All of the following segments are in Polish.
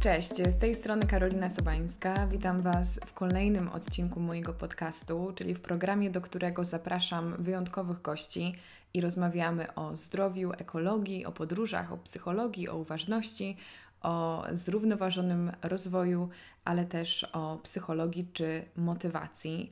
Cześć, z tej strony Karolina Sobańska. Witam Was w kolejnym odcinku mojego podcastu, czyli w programie, do którego zapraszam wyjątkowych gości i rozmawiamy o zdrowiu, ekologii, o podróżach, o psychologii, o uważności, o zrównoważonym rozwoju, ale też o psychologii czy motywacji.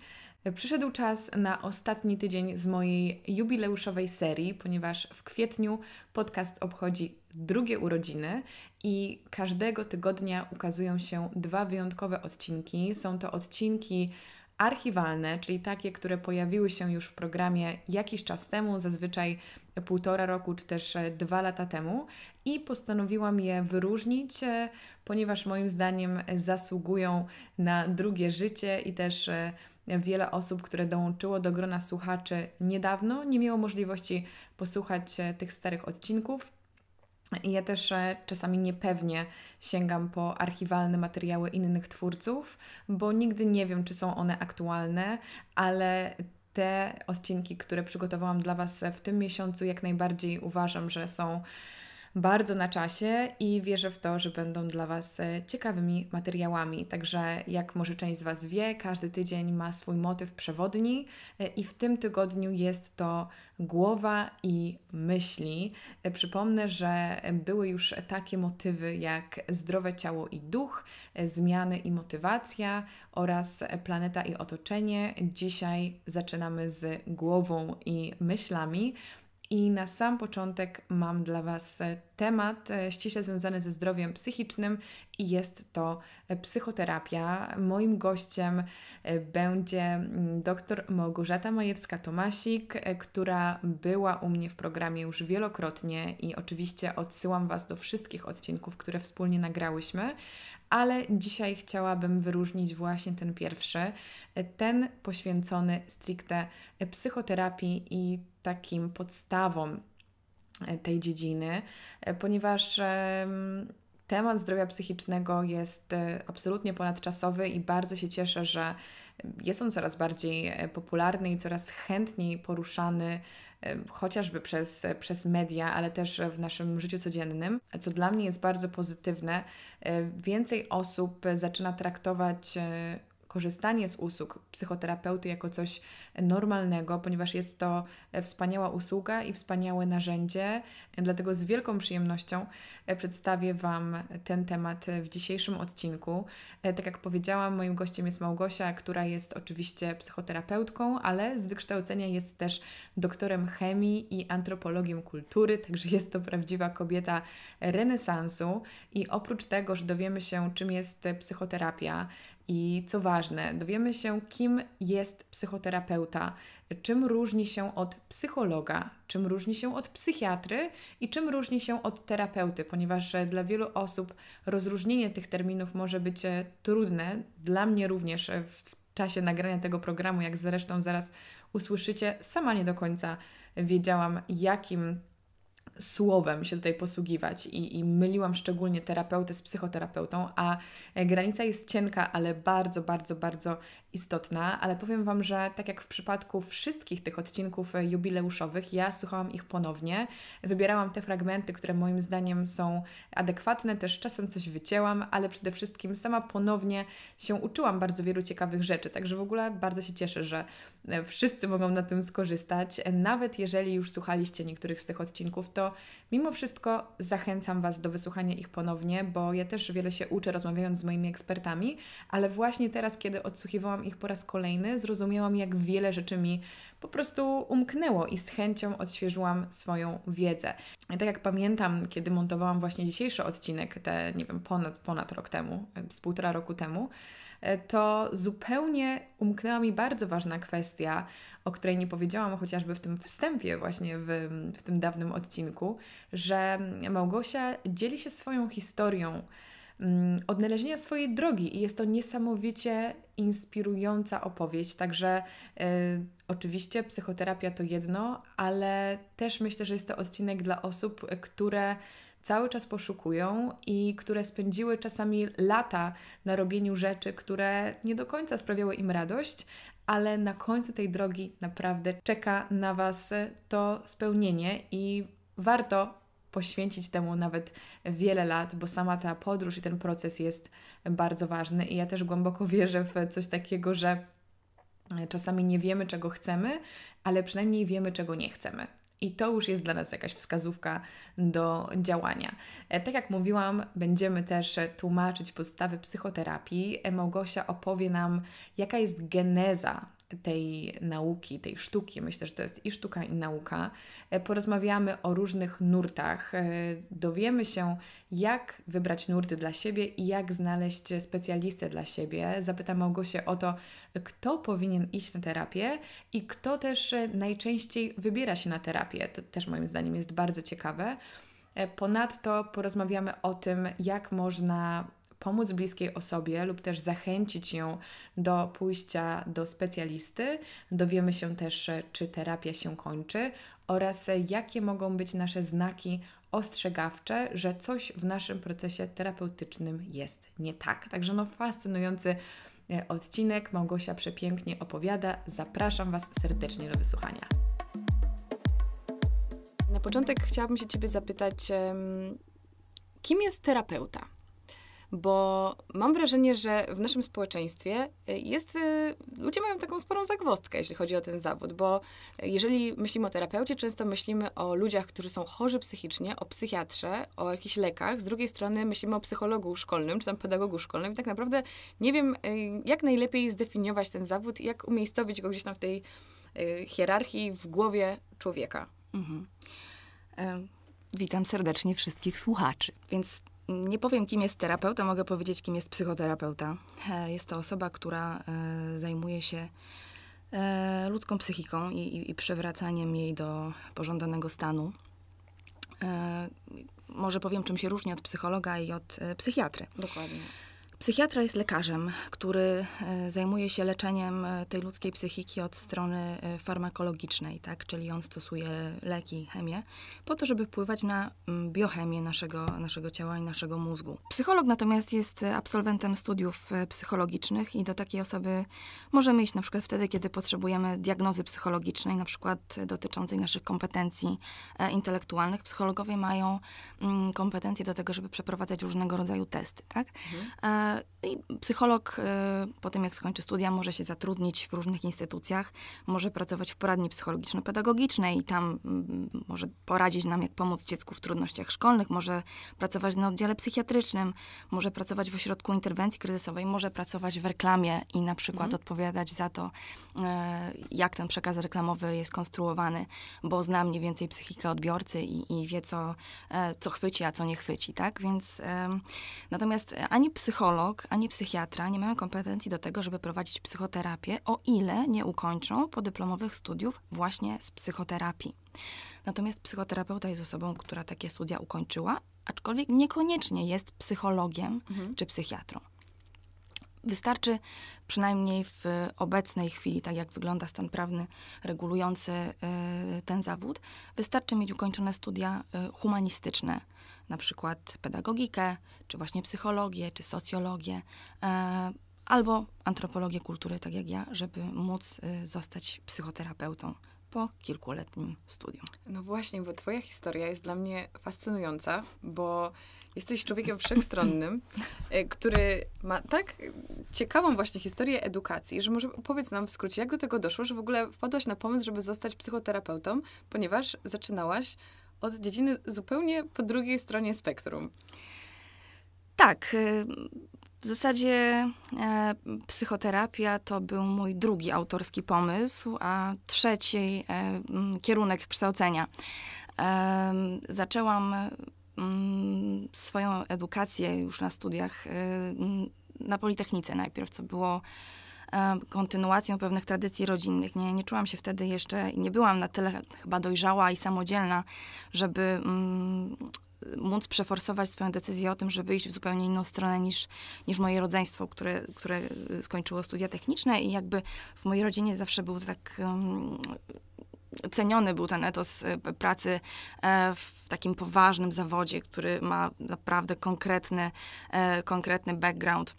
Przyszedł czas na ostatni tydzień z mojej jubileuszowej serii, ponieważ w kwietniu podcast obchodzi drugie urodziny i każdego tygodnia ukazują się dwa wyjątkowe odcinki. Są to odcinki archiwalne, czyli takie, które pojawiły się już w programie jakiś czas temu, zazwyczaj półtora roku czy też dwa lata temu, i postanowiłam je wyróżnić, e, ponieważ moim zdaniem zasługują na drugie życie i też e, wiele osób, które dołączyło do grona słuchaczy niedawno, nie miało możliwości posłuchać e, tych starych odcinków. I ja też e, czasami niepewnie sięgam po archiwalne materiały innych twórców, bo nigdy nie wiem, czy są one aktualne, ale te odcinki, które przygotowałam dla Was w tym miesiącu, jak najbardziej uważam, że są bardzo na czasie i wierzę w to, że będą dla Was e, ciekawymi materiałami. Także jak może część z Was wie, każdy tydzień ma swój motyw przewodni e, i w tym tygodniu jest to głowa i myśli. E, przypomnę, że były już takie motywy jak zdrowe ciało i duch, zmiany i motywacja oraz planeta i otoczenie. Dzisiaj zaczynamy z głową i myślami. I na sam początek mam dla Was e, temat e, ściśle związany ze zdrowiem psychicznym, i jest to e, psychoterapia. Moim gościem e, będzie mm, dr Małgorzata Majewska-Tomasik, e, która była u mnie w programie już wielokrotnie i oczywiście odsyłam Was do wszystkich odcinków, które wspólnie nagrałyśmy, ale dzisiaj chciałabym wyróżnić właśnie ten pierwszy, ten poświęcony stricte psychoterapii i takim podstawom tej dziedziny, ponieważ. Temat zdrowia psychicznego jest e, absolutnie ponadczasowy i bardzo się cieszę, że jest on coraz bardziej e, popularny i coraz chętniej poruszany e, chociażby przez, przez media, ale też w naszym życiu codziennym, co dla mnie jest bardzo pozytywne. Więcej osób zaczyna traktować korzystanie z usług psychoterapeuty jako coś normalnego, ponieważ jest to wspaniała usługa i wspaniałe narzędzie. Dlatego z wielką przyjemnością e, przedstawię Wam ten temat w dzisiejszym odcinku. E, tak jak powiedziałam, moim gościem jest Małgosia, która jest oczywiście psychoterapeutką, ale z wykształcenia jest też doktorem chemii i antropologiem kultury, także jest to prawdziwa kobieta renesansu. I oprócz tego, że dowiemy się, czym jest psychoterapia, i co ważne, dowiemy się, kim jest psychoterapeuta, czym różni się od psychologa, czym różni się od psychiatry i czym różni się od terapeuty, ponieważ e, dla wielu osób rozróżnienie tych terminów może być e, trudne, dla mnie również e, w czasie nagrania tego programu, jak zresztą zaraz usłyszycie, sama nie do końca wiedziałam, jakim słowem się tutaj posługiwać i, i myliłam szczególnie terapeutę z psychoterapeutą, a granica jest cienka, ale bardzo, bardzo, bardzo istotna, ale powiem Wam, że tak jak w przypadku wszystkich tych odcinków e, jubileuszowych, ja słuchałam ich ponownie, wybierałam te fragmenty, które moim zdaniem są adekwatne, też czasem coś wycięłam, ale przede wszystkim sama ponownie się uczyłam bardzo wielu ciekawych rzeczy, także w ogóle bardzo się cieszę, że e, wszyscy mogą na tym skorzystać. E, nawet jeżeli już słuchaliście niektórych z tych odcinków, to mimo wszystko zachęcam Was do wysłuchania ich ponownie, bo ja też wiele się uczę rozmawiając z moimi ekspertami, ale właśnie teraz, kiedy odsłuchiwałam ich po raz kolejny, zrozumiałam, jak wiele rzeczy mi po prostu umknęło i z chęcią odświeżyłam swoją wiedzę. I tak jak pamiętam, kiedy montowałam właśnie dzisiejszy odcinek, te nie wiem, ponad, ponad rok temu, e, z półtora roku temu, e, to zupełnie umknęła mi bardzo ważna kwestia, o której nie powiedziałam chociażby w tym wstępie, właśnie w, w tym dawnym odcinku, że Małgosia dzieli się swoją historią Mm, odnalezienia swojej drogi i jest to niesamowicie inspirująca opowieść. Także y, oczywiście psychoterapia to jedno, ale też myślę, że jest to odcinek dla osób, które cały czas poszukują i które spędziły czasami lata na robieniu rzeczy, które nie do końca sprawiały im radość, ale na końcu tej drogi naprawdę czeka na Was to spełnienie i warto poświęcić temu nawet wiele lat, bo sama ta podróż i ten proces jest bardzo ważny. I ja też głęboko wierzę w coś takiego, że czasami nie wiemy, czego chcemy, ale przynajmniej wiemy, czego nie chcemy. I to już jest dla nas jakaś wskazówka do działania. E, tak jak mówiłam, będziemy też tłumaczyć podstawy psychoterapii. E, Małgosia opowie nam, jaka jest geneza tej nauki, tej sztuki, myślę, że to jest i sztuka, i nauka, e, porozmawiamy o różnych nurtach, e, dowiemy się, jak wybrać nurty dla siebie i jak znaleźć specjalistę dla siebie. Zapytam Małgosię o to, kto powinien iść na terapię i kto też e, najczęściej wybiera się na terapię. To też moim zdaniem jest bardzo ciekawe. Ponadto porozmawiamy o tym, jak można pomóc bliskiej osobie lub też zachęcić ją do pójścia do specjalisty. Dowiemy się też, e, czy terapia się kończy oraz e, jakie mogą być nasze znaki ostrzegawcze, że coś w naszym procesie terapeutycznym jest nie tak. Także no fascynujący e, odcinek. Małgosia przepięknie opowiada. Zapraszam Was serdecznie do wysłuchania. Na początek chciałabym się Ciebie zapytać, kim jest terapeuta? bo mam wrażenie, że w naszym społeczeństwie e, jest, e, ludzie mają taką sporą zagwostkę, jeśli chodzi o ten zawód, bo jeżeli myślimy o terapeucie, często myślimy o ludziach, którzy są chorzy psychicznie, o psychiatrze, o jakichś lekach, z drugiej strony myślimy o psychologu szkolnym, czy tam pedagogu szkolnym i tak naprawdę nie wiem, e, jak najlepiej zdefiniować ten zawód, jak umiejscowić go gdzieś tam w tej hierarchii w głowie człowieka. Mhm. witam serdecznie wszystkich słuchaczy. Więc nie powiem, kim jest terapeuta, mogę powiedzieć, kim jest psychoterapeuta. E, jest to osoba, która e, zajmuje się e, ludzką psychiką i, i, i przywracaniem jej do pożądanego stanu. Może powiem, czym się różni od psychologa i od psychiatry. Dokładnie. Psychiatra jest lekarzem, który e, zajmuje się leczeniem e, tej ludzkiej psychiki od strony e, farmakologicznej, tak? czyli on stosuje leki, chemię, po to, żeby wpływać na mm, biochemię naszego, naszego ciała i naszego mózgu. Psycholog natomiast jest absolwentem studiów psychologicznych i do takiej osoby możemy iść na przykład wtedy, kiedy potrzebujemy diagnozy psychologicznej, na przykład dotyczącej naszych kompetencji intelektualnych. Psychologowie mają mm, kompetencje do tego, żeby przeprowadzać różnego rodzaju testy. Tak? Mhm. I psycholog y, po tym, jak skończy studia, może się zatrudnić w różnych instytucjach, może pracować w poradni psychologiczno-pedagogicznej i tam mm, może poradzić nam, jak pomóc dziecku w trudnościach szkolnych, może pracować na oddziale psychiatrycznym, może pracować w ośrodku interwencji kryzysowej, może pracować w reklamie i na przykład mhm. odpowiadać za to, y, jak ten przekaz reklamowy jest konstruowany, bo zna mniej więcej psychikę odbiorcy i, i wie, co, e, co chwyci, a co nie chwyci, tak? Więc natomiast ani psycholog, psycholog ani psychiatra nie mają kompetencji do tego, żeby prowadzić psychoterapię, o ile nie ukończą podyplomowych studiów właśnie z psychoterapii. Natomiast psychoterapeuta jest osobą, która takie studia ukończyła, aczkolwiek niekoniecznie jest psychologiem mhm. czy psychiatrą. Wystarczy przynajmniej w obecnej chwili, tak jak wygląda stan prawny regulujący y, ten zawód, wystarczy mieć ukończone studia y, humanistyczne na przykład pedagogikę, czy właśnie psychologię, czy socjologię, e, albo antropologię kultury, tak jak ja, żeby móc e, zostać psychoterapeutą po kilkuletnim studium. No właśnie, bo Twoja historia jest dla mnie fascynująca, bo jesteś człowiekiem wszechstronnym, e, który ma tak ciekawą właśnie historię edukacji, że może powiedz nam w skrócie, jak do tego doszło, że w ogóle wpadłaś na pomysł, żeby zostać psychoterapeutą, ponieważ zaczynałaś od dziedziny zupełnie po drugiej stronie spektrum. Tak. Y, w zasadzie e, psychoterapia to był mój drugi autorski pomysł, a trzeci e, kierunek kształcenia. E, zaczęłam swoją edukację już na studiach y, na Politechnice najpierw, co było E, kontynuacją pewnych tradycji rodzinnych. Nie, nie czułam się wtedy jeszcze, nie byłam na tyle chyba dojrzała i samodzielna, żeby mm, móc przeforsować swoją decyzję o tym, żeby iść w zupełnie inną stronę niż, niż moje rodzeństwo, które, które skończyło studia techniczne i jakby w mojej rodzinie zawsze był tak... Mm, ceniony był ten etos e, pracy e, w takim poważnym zawodzie, który ma naprawdę konkretny, konkretny background.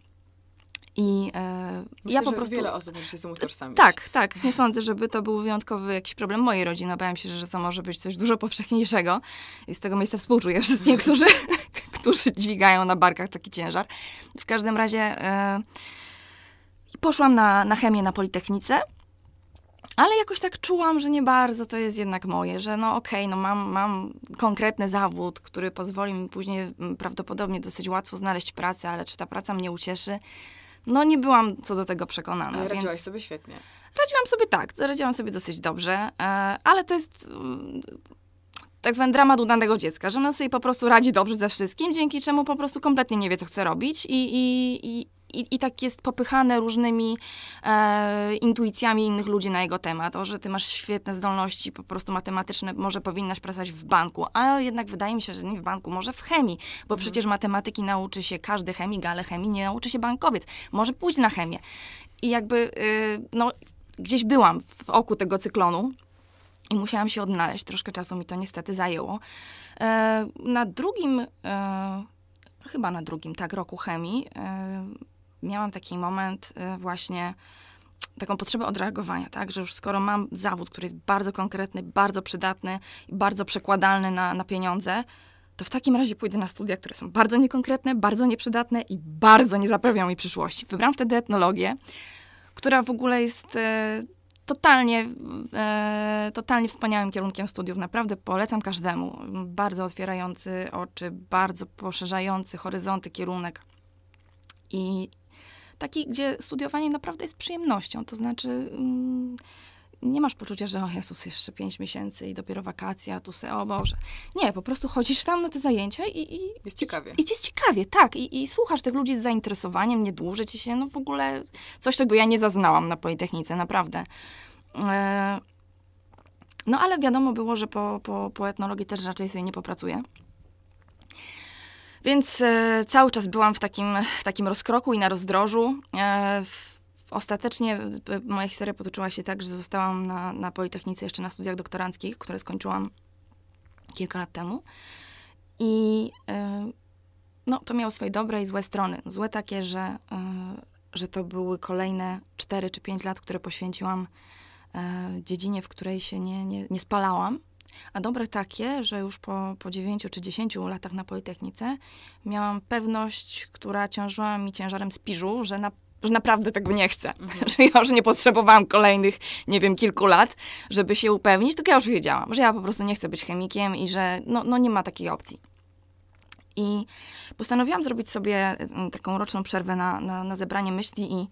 I e, Myślę, ja po prostu. Wiele osób może się z tym utożsamić. Tak, tak. Nie sądzę, żeby to był wyjątkowy jakiś problem mojej rodziny. Obawiam się, że to może być coś dużo powszechniejszego. I z tego miejsca współczuję wszystkim, którzy, którzy dźwigają na barkach taki ciężar. W każdym razie e, poszłam na, na chemię na Politechnice. Ale jakoś tak czułam, że nie bardzo to jest jednak moje, że no okej, okay, no mam, mam konkretny zawód, który pozwoli mi później prawdopodobnie dosyć łatwo znaleźć pracę, ale czy ta praca mnie ucieszy? No nie byłam co do tego przekonana. Ale radziłaś więc... sobie świetnie. Radziłam sobie tak, radziłam sobie dosyć dobrze, e, ale to jest mm, tak zwany dramat udanego dziecka, że ona sobie po prostu radzi dobrze ze wszystkim, dzięki czemu po prostu kompletnie nie wie, co chce robić i, i, i, i, i tak jest popychane różnymi e, intuicjami innych ludzi na jego temat. O, że ty masz świetne zdolności po prostu matematyczne, może powinnaś pracować w banku, a jednak wydaje mi się, że nie w banku, może w chemii, bo mhm. przecież matematyki nauczy się każdy chemik, ale chemii nie nauczy się bankowiec. Może pójść na chemię. I jakby, y, no, gdzieś byłam w oku tego cyklonu i musiałam się odnaleźć. Troszkę czasu mi to niestety zajęło. E, na drugim, e, chyba na drugim, tak, roku chemii, e, miałam taki moment y, właśnie taką potrzebę odreagowania, tak, że już skoro mam zawód, który jest bardzo konkretny, bardzo przydatny i bardzo przekładalny na, na pieniądze, to w takim razie pójdę na studia, które są bardzo niekonkretne, bardzo nieprzydatne i bardzo nie zapewnią mi przyszłości. Wybrałam wtedy etnologię, która w ogóle jest e, totalnie, e, totalnie wspaniałym kierunkiem studiów. Naprawdę polecam każdemu. Bardzo otwierający oczy, bardzo poszerzający horyzonty kierunek. I, taki, gdzie studiowanie naprawdę jest przyjemnością. To znaczy, mm, nie masz poczucia, że o Jezus, jeszcze pięć miesięcy i dopiero wakacja, tu se, o Boże. Nie, po prostu chodzisz tam na te zajęcia i... i jest ciekawie. I, i jest ciekawie, tak. I, I słuchasz tych ludzi z zainteresowaniem, nie dłuży ci się, no w ogóle coś, czego ja nie zaznałam na Politechnice, naprawdę. E no ale wiadomo było, że po, po, po etnologii też raczej sobie nie popracuję. Więc e, cały czas byłam w takim, w takim rozkroku i na rozdrożu. E, w, ostatecznie e, moja historia potoczyła się tak, że zostałam na, na Politechnice jeszcze na studiach doktoranckich, które skończyłam kilka lat temu. I e, no, to miało swoje dobre i złe strony. Złe takie, że, e, że to były kolejne 4 czy 5 lat, które poświęciłam e, dziedzinie, w której się nie, nie, nie spalałam a dobre takie, że już po, po 9 czy 10 latach na Politechnice miałam pewność, która ciążyła mi ciężarem spiżu, że na że naprawdę tego nie chcę. Mhm. Że ja już nie potrzebowałam kolejnych, nie wiem, kilku lat, żeby się upewnić, tylko ja już wiedziałam, że ja po prostu nie chcę być chemikiem i że no, no nie ma takiej opcji. I postanowiłam zrobić sobie mm, taką roczną przerwę na, na, na zebranie myśli i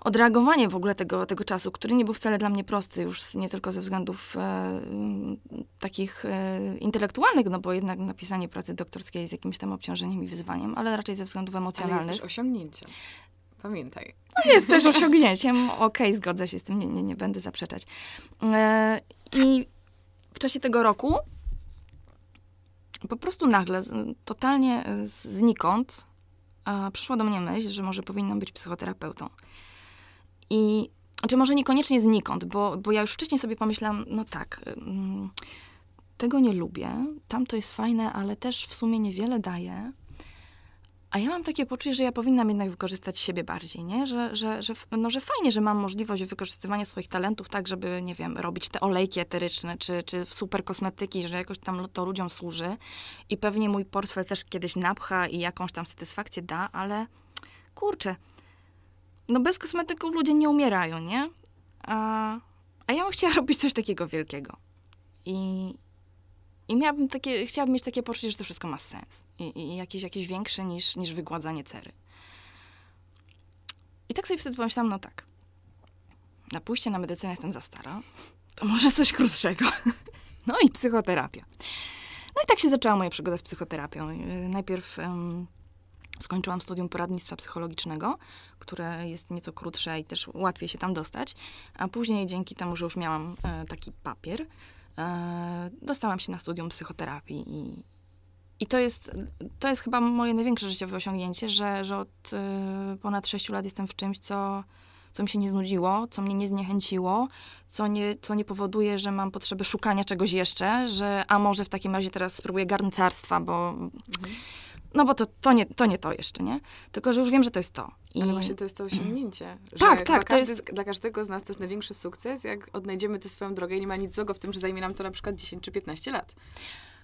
odreagowanie w ogóle tego, tego czasu, który nie był wcale dla mnie prosty, już nie tylko ze względów e, mm, takich e, intelektualnych, no bo jednak napisanie pracy doktorskiej jest jakimś tam obciążeniem i wyzwaniem, ale raczej ze względów emocjonalnych. Ale jest też osiągnięciem. Pamiętaj. No jest też osiągnięciem. Okej, okay, zgodzę się z tym, nie, nie, nie będę zaprzeczać. E, I w czasie tego roku po prostu nagle, totalnie znikąd, przyszła do mnie myśl, że może powinnam być psychoterapeutą. I czy może niekoniecznie znikąd, bo, bo ja już wcześniej sobie pomyślałam, no tak, mm, tego nie lubię, tamto jest fajne, ale też w sumie niewiele daje. A ja mam takie poczucie, że ja powinnam jednak wykorzystać siebie bardziej, nie? Że, że, że, no, że fajnie, że mam możliwość wykorzystywania swoich talentów tak, żeby, nie wiem, robić te olejki eteryczne czy, czy super kosmetyki, że jakoś tam to ludziom służy. I pewnie mój portfel też kiedyś napcha i jakąś tam satysfakcję da, ale kurczę, no bez kosmetyków ludzie nie umierają, nie? A, a ja bym chciała robić coś takiego wielkiego. I, i miałabym takie, chciałabym mieć takie poczucie, że to wszystko ma sens. I, i jakieś, jakieś większe niż, niż wygładzanie cery. I tak sobie wtedy pomyślałam, no tak, na pójście na medycynę jestem za stara, to może coś krótszego. No i psychoterapia. No i tak się zaczęła moja przygoda z psychoterapią. Najpierw um, Skończyłam studium poradnictwa psychologicznego, które jest nieco krótsze i też łatwiej się tam dostać, a później dzięki temu, że już miałam e, taki papier, e, dostałam się na studium psychoterapii i, i to jest, to jest chyba moje największe życiowe osiągnięcie, że, że od y, ponad 6 lat jestem w czymś, co, co mi się nie znudziło, co mnie nie zniechęciło, co nie, co nie powoduje, że mam potrzebę szukania czegoś jeszcze, że a może w takim razie teraz spróbuję garncarstwa, bo mhm no bo to, to, nie, to nie to jeszcze, nie? Tylko, że już wiem, że to jest to. I... Ale właśnie to jest to osiągnięcie. Mm. Że tak, tak. Dla, jest... dla każdego z nas to jest największy sukces, jak odnajdziemy tę swoją drogę i nie ma nic złego w tym, że zajmie nam to na przykład 10 czy 15 lat.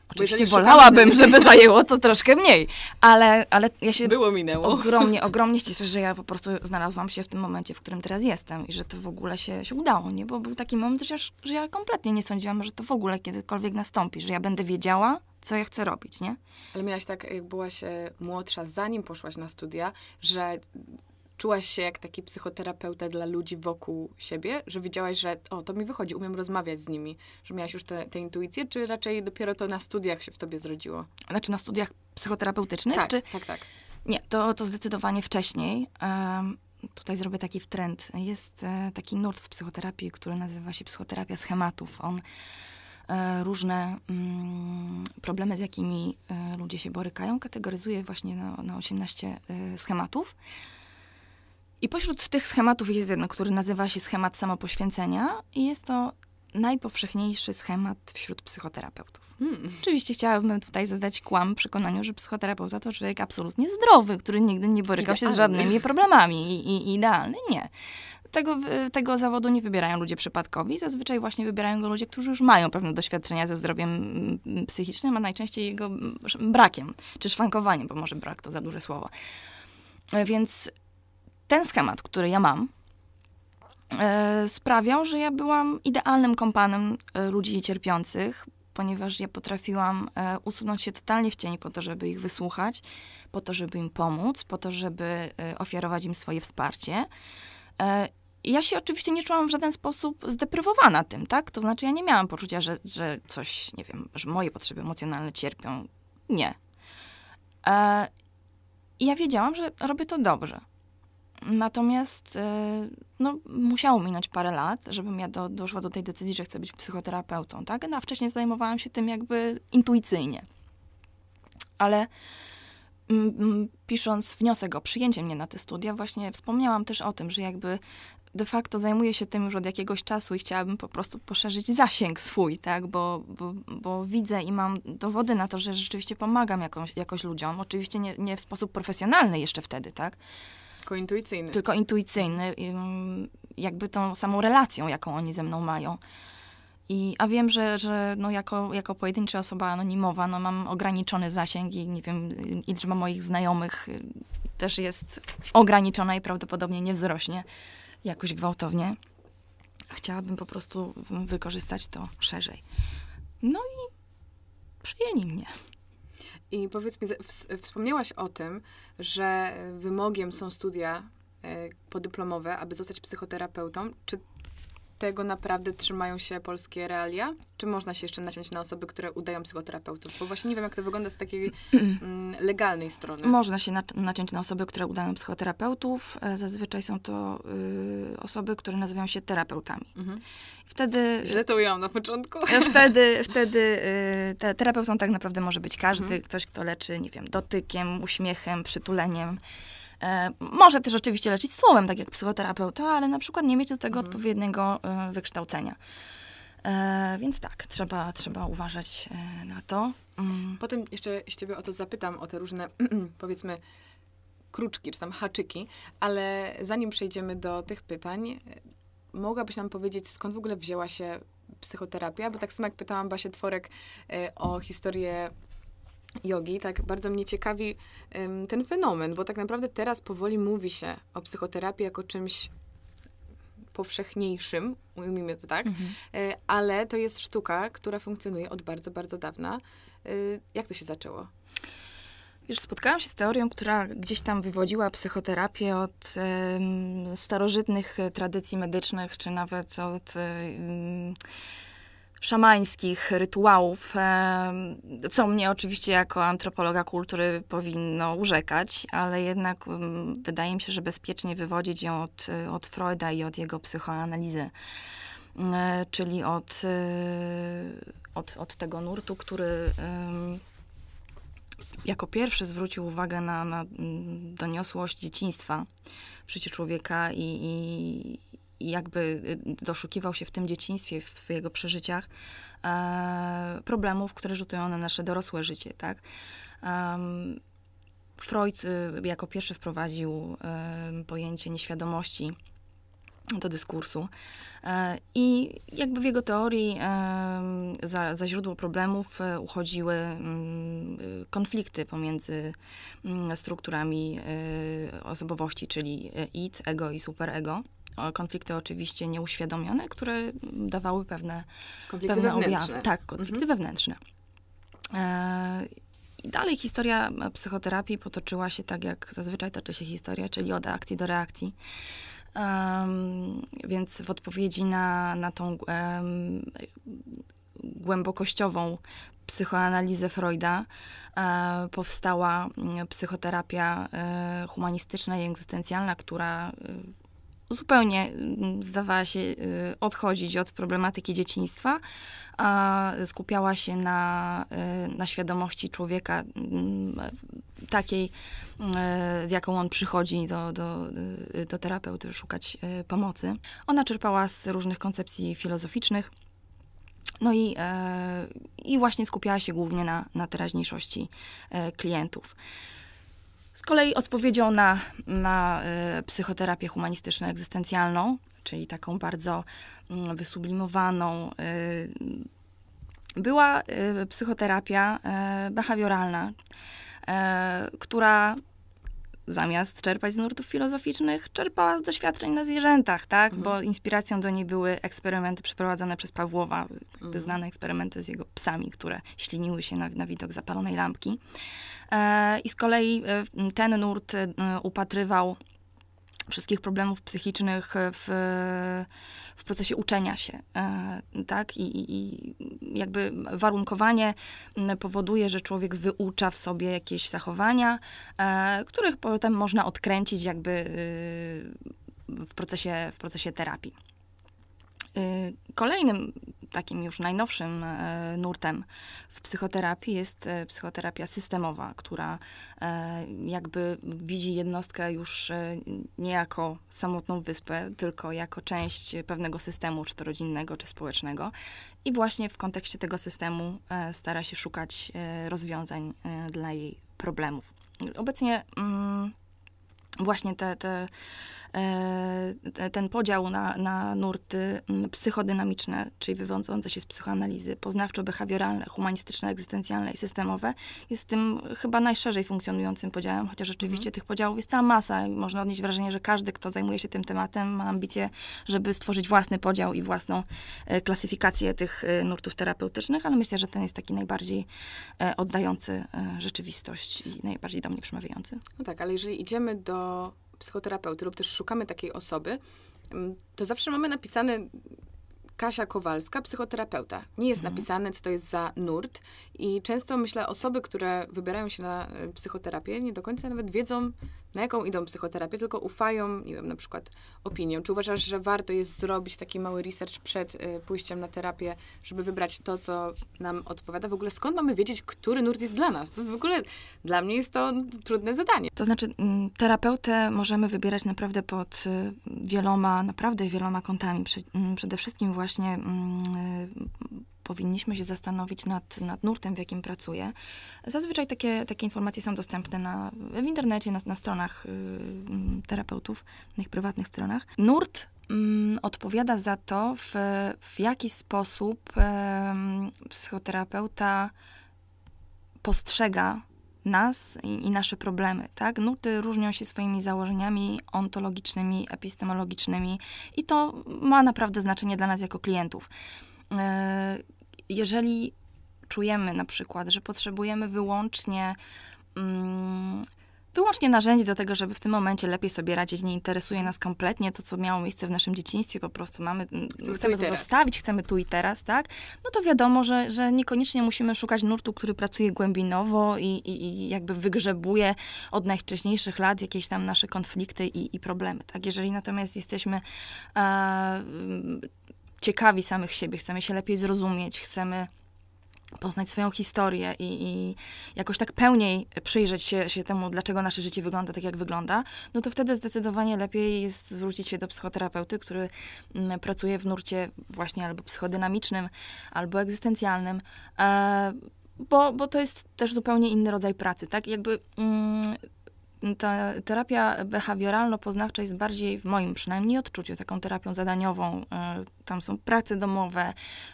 Oczywiście wolałabym, szukamy... żeby zajęło to troszkę mniej, ale, ale ja się Było, minęło. ogromnie, ogromnie cieszę, że ja po prostu znalazłam się w tym momencie, w którym teraz jestem i że to w ogóle się, się udało, nie? Bo był taki moment, że że ja kompletnie nie sądziłam, że to w ogóle kiedykolwiek nastąpi, że ja będę wiedziała, co ja chcę robić, nie? Ale miałaś tak, jak byłaś e, młodsza, zanim poszłaś na studia, że czułaś się jak taki psychoterapeuta dla ludzi wokół siebie, że widziałaś, że o, to mi wychodzi, umiem rozmawiać z nimi, że miałaś już te, te intuicje, czy raczej dopiero to na studiach się w tobie zrodziło? Znaczy na studiach psychoterapeutycznych? Tak, czy... tak, tak. Nie, to, to zdecydowanie wcześniej. Um, tutaj zrobię taki trend. Jest e, taki nurt w psychoterapii, który nazywa się psychoterapia schematów. On e, różne mm, problemy, z jakimi e, ludzie się borykają, kategoryzuje właśnie na, na 18 e, schematów. I pośród tych schematów jest jeden, który nazywa się schemat samopoświęcenia i jest to najpowszechniejszy schemat wśród psychoterapeutów. Hmm. Oczywiście chciałabym tutaj zadać kłam przekonaniu, że psychoterapeuta to człowiek absolutnie zdrowy, który nigdy nie borykał idealny. się z żadnymi problemami i, i, idealny. Nie. Tego, tego zawodu nie wybierają ludzie przypadkowi. Zazwyczaj właśnie wybierają go ludzie, którzy już mają pewne doświadczenia ze zdrowiem psychicznym, a najczęściej jego brakiem czy szwankowaniem, bo może brak to za duże słowo. E, więc ten schemat, który ja mam, e, sprawiał, że ja byłam idealnym kompanem e, ludzi cierpiących, ponieważ ja potrafiłam e, usunąć się totalnie w cień po to, żeby ich wysłuchać, po to, żeby im pomóc, po to, żeby ofiarować im swoje wsparcie. Ja się oczywiście nie czułam w żaden sposób zdeprywowana tym, tak? To znaczy, ja nie miałam poczucia, że, że coś, nie wiem, że moje potrzeby emocjonalne cierpią. Nie. I ja wiedziałam, że robię to dobrze Natomiast y, no, musiało minąć parę lat, żebym ja do, doszła do tej decyzji, że chcę być psychoterapeutą, tak? No, a wcześniej zajmowałam się tym jakby intuicyjnie. Ale mm, mm, pisząc wniosek o przyjęcie mnie na te studia, właśnie wspomniałam też o tym, że jakby de facto zajmuję się tym już od jakiegoś czasu i chciałabym po prostu poszerzyć zasięg swój, tak? Bo, bo, bo widzę i mam dowody na to, że rzeczywiście pomagam jakąś, jakoś ludziom. Oczywiście nie, nie w sposób profesjonalny jeszcze wtedy, tak? Tylko intuicyjny. Tylko intuicyjny, jakby tą samą relacją, jaką oni ze mną mają. I, a wiem, że, że no jako, jako pojedyncza osoba anonimowa no mam ograniczony zasięg i nie wiem, liczba moich znajomych y, też jest ograniczona i prawdopodobnie nie wzrośnie jakoś gwałtownie. Chciałabym po prostu wykorzystać to szerzej. No i przyjęli mnie. I powiedz mi, wspomniałaś o tym, że wymogiem są studia e, podyplomowe, aby zostać psychoterapeutą. Czy tego naprawdę trzymają się polskie realia? Czy można się jeszcze naciąć na osoby, które udają psychoterapeutów? Bo właśnie nie wiem, jak to wygląda z takiej mm, legalnej strony. Można się naciąć na osoby, które udają psychoterapeutów. E, zazwyczaj są to y, osoby, które nazywają się terapeutami. Mhm. Wtedy... Źle to ujęłam na początku. E, wtedy, wtedy y, te, terapeutą tak naprawdę może być każdy. Mhm. Ktoś, kto leczy, nie wiem, dotykiem, uśmiechem, przytuleniem. E, może też oczywiście leczyć słowem, tak jak psychoterapeuta, ale na przykład nie mieć do tego mhm. odpowiedniego e, wykształcenia. E, więc tak, trzeba, trzeba uważać e, na to. Mm. Potem jeszcze z ciebie o to zapytam, o te różne, powiedzmy, kruczki czy tam haczyki, ale zanim przejdziemy do tych pytań, e, mogłabyś nam powiedzieć, skąd w ogóle wzięła się psychoterapia? Bo tak samo jak pytałam Basię Tworek e, o historię jogi, tak bardzo mnie ciekawi um, ten fenomen, bo tak naprawdę teraz powoli mówi się o psychoterapii jako czymś powszechniejszym, ujmijmy to tak, mhm. E, ale to jest sztuka, która funkcjonuje od bardzo, bardzo dawna. E, jak to się zaczęło? Wiesz, spotkałam się z teorią, która gdzieś tam wywodziła psychoterapię od starożytnych e, tradycji medycznych, czy nawet od szamańskich rytuałów, co mnie oczywiście jako antropologa kultury powinno urzekać, ale jednak wydaje mi się, że bezpiecznie wywodzić ją od, od Freuda i od jego psychoanalizy, e, czyli od, e, od, od tego nurtu, który jako pierwszy zwrócił uwagę na, na mm, doniosłość dzieciństwa w życiu człowieka i, i i jakby y, doszukiwał się w tym dzieciństwie, w, w jego przeżyciach e, problemów, które rzutują na nasze dorosłe życie, tak? Um, Freud y, jako pierwszy wprowadził pojęcie nieświadomości do dyskursu. E, I jakby w jego teorii za, za, źródło problemów e, uchodziły mm, y, konflikty pomiędzy mm, strukturami osobowości, czyli e, id, ego i superego konflikty oczywiście nieuświadomione, które dawały pewne, konflikty pewne wewnętrzne. objawy. Tak, konflikty mhm. wewnętrzne. E, I dalej historia e, psychoterapii potoczyła się tak, jak zazwyczaj toczy się historia, czyli od akcji do reakcji. Um, więc w odpowiedzi na, na tą um, głębokościową psychoanalizę Freuda e, powstała mm, psychoterapia humanistyczna i egzystencjalna, która zupełnie mm, zdawała się y, odchodzić od problematyki dzieciństwa, a skupiała się na, y, na świadomości człowieka mm, takiej, y, z jaką on przychodzi do, do, do terapeuty szukać pomocy. Ona czerpała z różnych koncepcji filozoficznych. No i, e, i właśnie skupiała się głównie na, na teraźniejszości e, klientów. Z kolei odpowiedzią na, na e, psychoterapię humanistyczno-egzystencjalną, czyli taką bardzo mm, wysublimowaną, e, była e, psychoterapia behawioralna, która zamiast czerpać z nurtów filozoficznych, czerpała z doświadczeń na zwierzętach, tak? Mhm. Bo inspiracją do niej były eksperymenty przeprowadzane przez Pawłowa, mhm. znane eksperymenty z jego psami, które śliniły się na, na widok zapalonej lampki. E, I z kolei e, ten nurt e, upatrywał wszystkich problemów psychicznych w, w procesie uczenia się, e, tak? I, i, I, jakby warunkowanie powoduje, że człowiek wyucza w sobie jakieś zachowania, e, których potem można odkręcić jakby y, w procesie, w procesie terapii. Y, kolejnym takim już najnowszym e, nurtem w psychoterapii jest e, psychoterapia systemowa, która e, jakby widzi jednostkę już nie jako samotną wyspę, tylko jako część pewnego systemu, czy to rodzinnego, czy społecznego. I właśnie w kontekście tego systemu stara się szukać rozwiązań dla jej problemów. Obecnie. Mm, właśnie te, e, te, ten podział na, na nurty mm, psychodynamiczne, czyli wywodzące się z psychoanalizy, poznawczo-behawioralne, humanistyczne, egzystencjalne i systemowe, jest tym chyba najszerzej funkcjonującym podziałem, chociaż oczywiście mhm. tych podziałów jest cała masa i można odnieść wrażenie, że każdy, kto zajmuje się tym tematem, ma ambicje, żeby stworzyć własny podział i własną e, klasyfikację tych e, nurtów terapeutycznych, ale myślę, że ten jest taki najbardziej oddający rzeczywistość i najbardziej do mnie przemawiający. No tak, ale jeżeli idziemy do psychoterapeuty lub też szukamy takiej osoby, mm, to zawsze mamy napisane Kasia Kowalska, psychoterapeuta. Nie jest mhm. napisane, co to jest za nurt i często myślę, osoby, które wybierają się na e, psychoterapię, nie do końca nawet wiedzą, na jaką idą psychoterapię, tylko ufają, nie wiem, na przykład opinią. Czy uważasz, że warto jest zrobić taki mały research przed e, pójściem na terapię, żeby wybrać to, co nam odpowiada? W ogóle skąd mamy wiedzieć, który nurt jest dla nas? To jest w ogóle, dla mnie jest to trudne zadanie. To znaczy, mm, terapeutę możemy wybierać naprawdę pod e, wieloma, naprawdę wieloma kątami. Mm, przede wszystkim właśnie mm, powinniśmy się zastanowić nad, nad nurtem, w jakim pracuje. Zazwyczaj takie, takie informacje są dostępne na, w internecie, na, na stronach y, terapeutów, na ich prywatnych stronach. Nurt y, odpowiada za to, w, w jaki sposób y, psychoterapeuta postrzega nas i, i, nasze problemy, tak? Nuty różnią się swoimi założeniami ontologicznymi, epistemologicznymi i to ma naprawdę znaczenie dla nas jako klientów. E, jeżeli czujemy na przykład, że potrzebujemy wyłącznie mm, wyłącznie narzędzi do tego, żeby w tym momencie lepiej sobie radzić. Nie interesuje nas kompletnie to, co miało miejsce w naszym dzieciństwie, po prostu mamy, mm, chcemy, chcemy to teraz. zostawić, chcemy tu i teraz, tak? No to wiadomo, że, że niekoniecznie musimy szukać nurtu, który pracuje głębinowo i, i, i jakby wygrzebuje od najwcześniejszych lat jakieś tam nasze konflikty i, i problemy, tak? Jeżeli natomiast jesteśmy e, ciekawi samych siebie, chcemy się lepiej zrozumieć, chcemy poznać swoją historię i, i, jakoś tak pełniej przyjrzeć się, się temu, dlaczego nasze życie wygląda tak, jak wygląda, no to wtedy zdecydowanie lepiej jest zwrócić się do psychoterapeuty, który m, mm, pracuje w nurcie właśnie albo psychodynamicznym, albo egzystencjalnym. E, bo, bo to jest też zupełnie inny rodzaj pracy, tak? Jakby mm, ta terapia behawioralno-poznawcza jest bardziej, w moim przynajmniej odczuciu, taką terapią zadaniową. E, tam są prace domowe,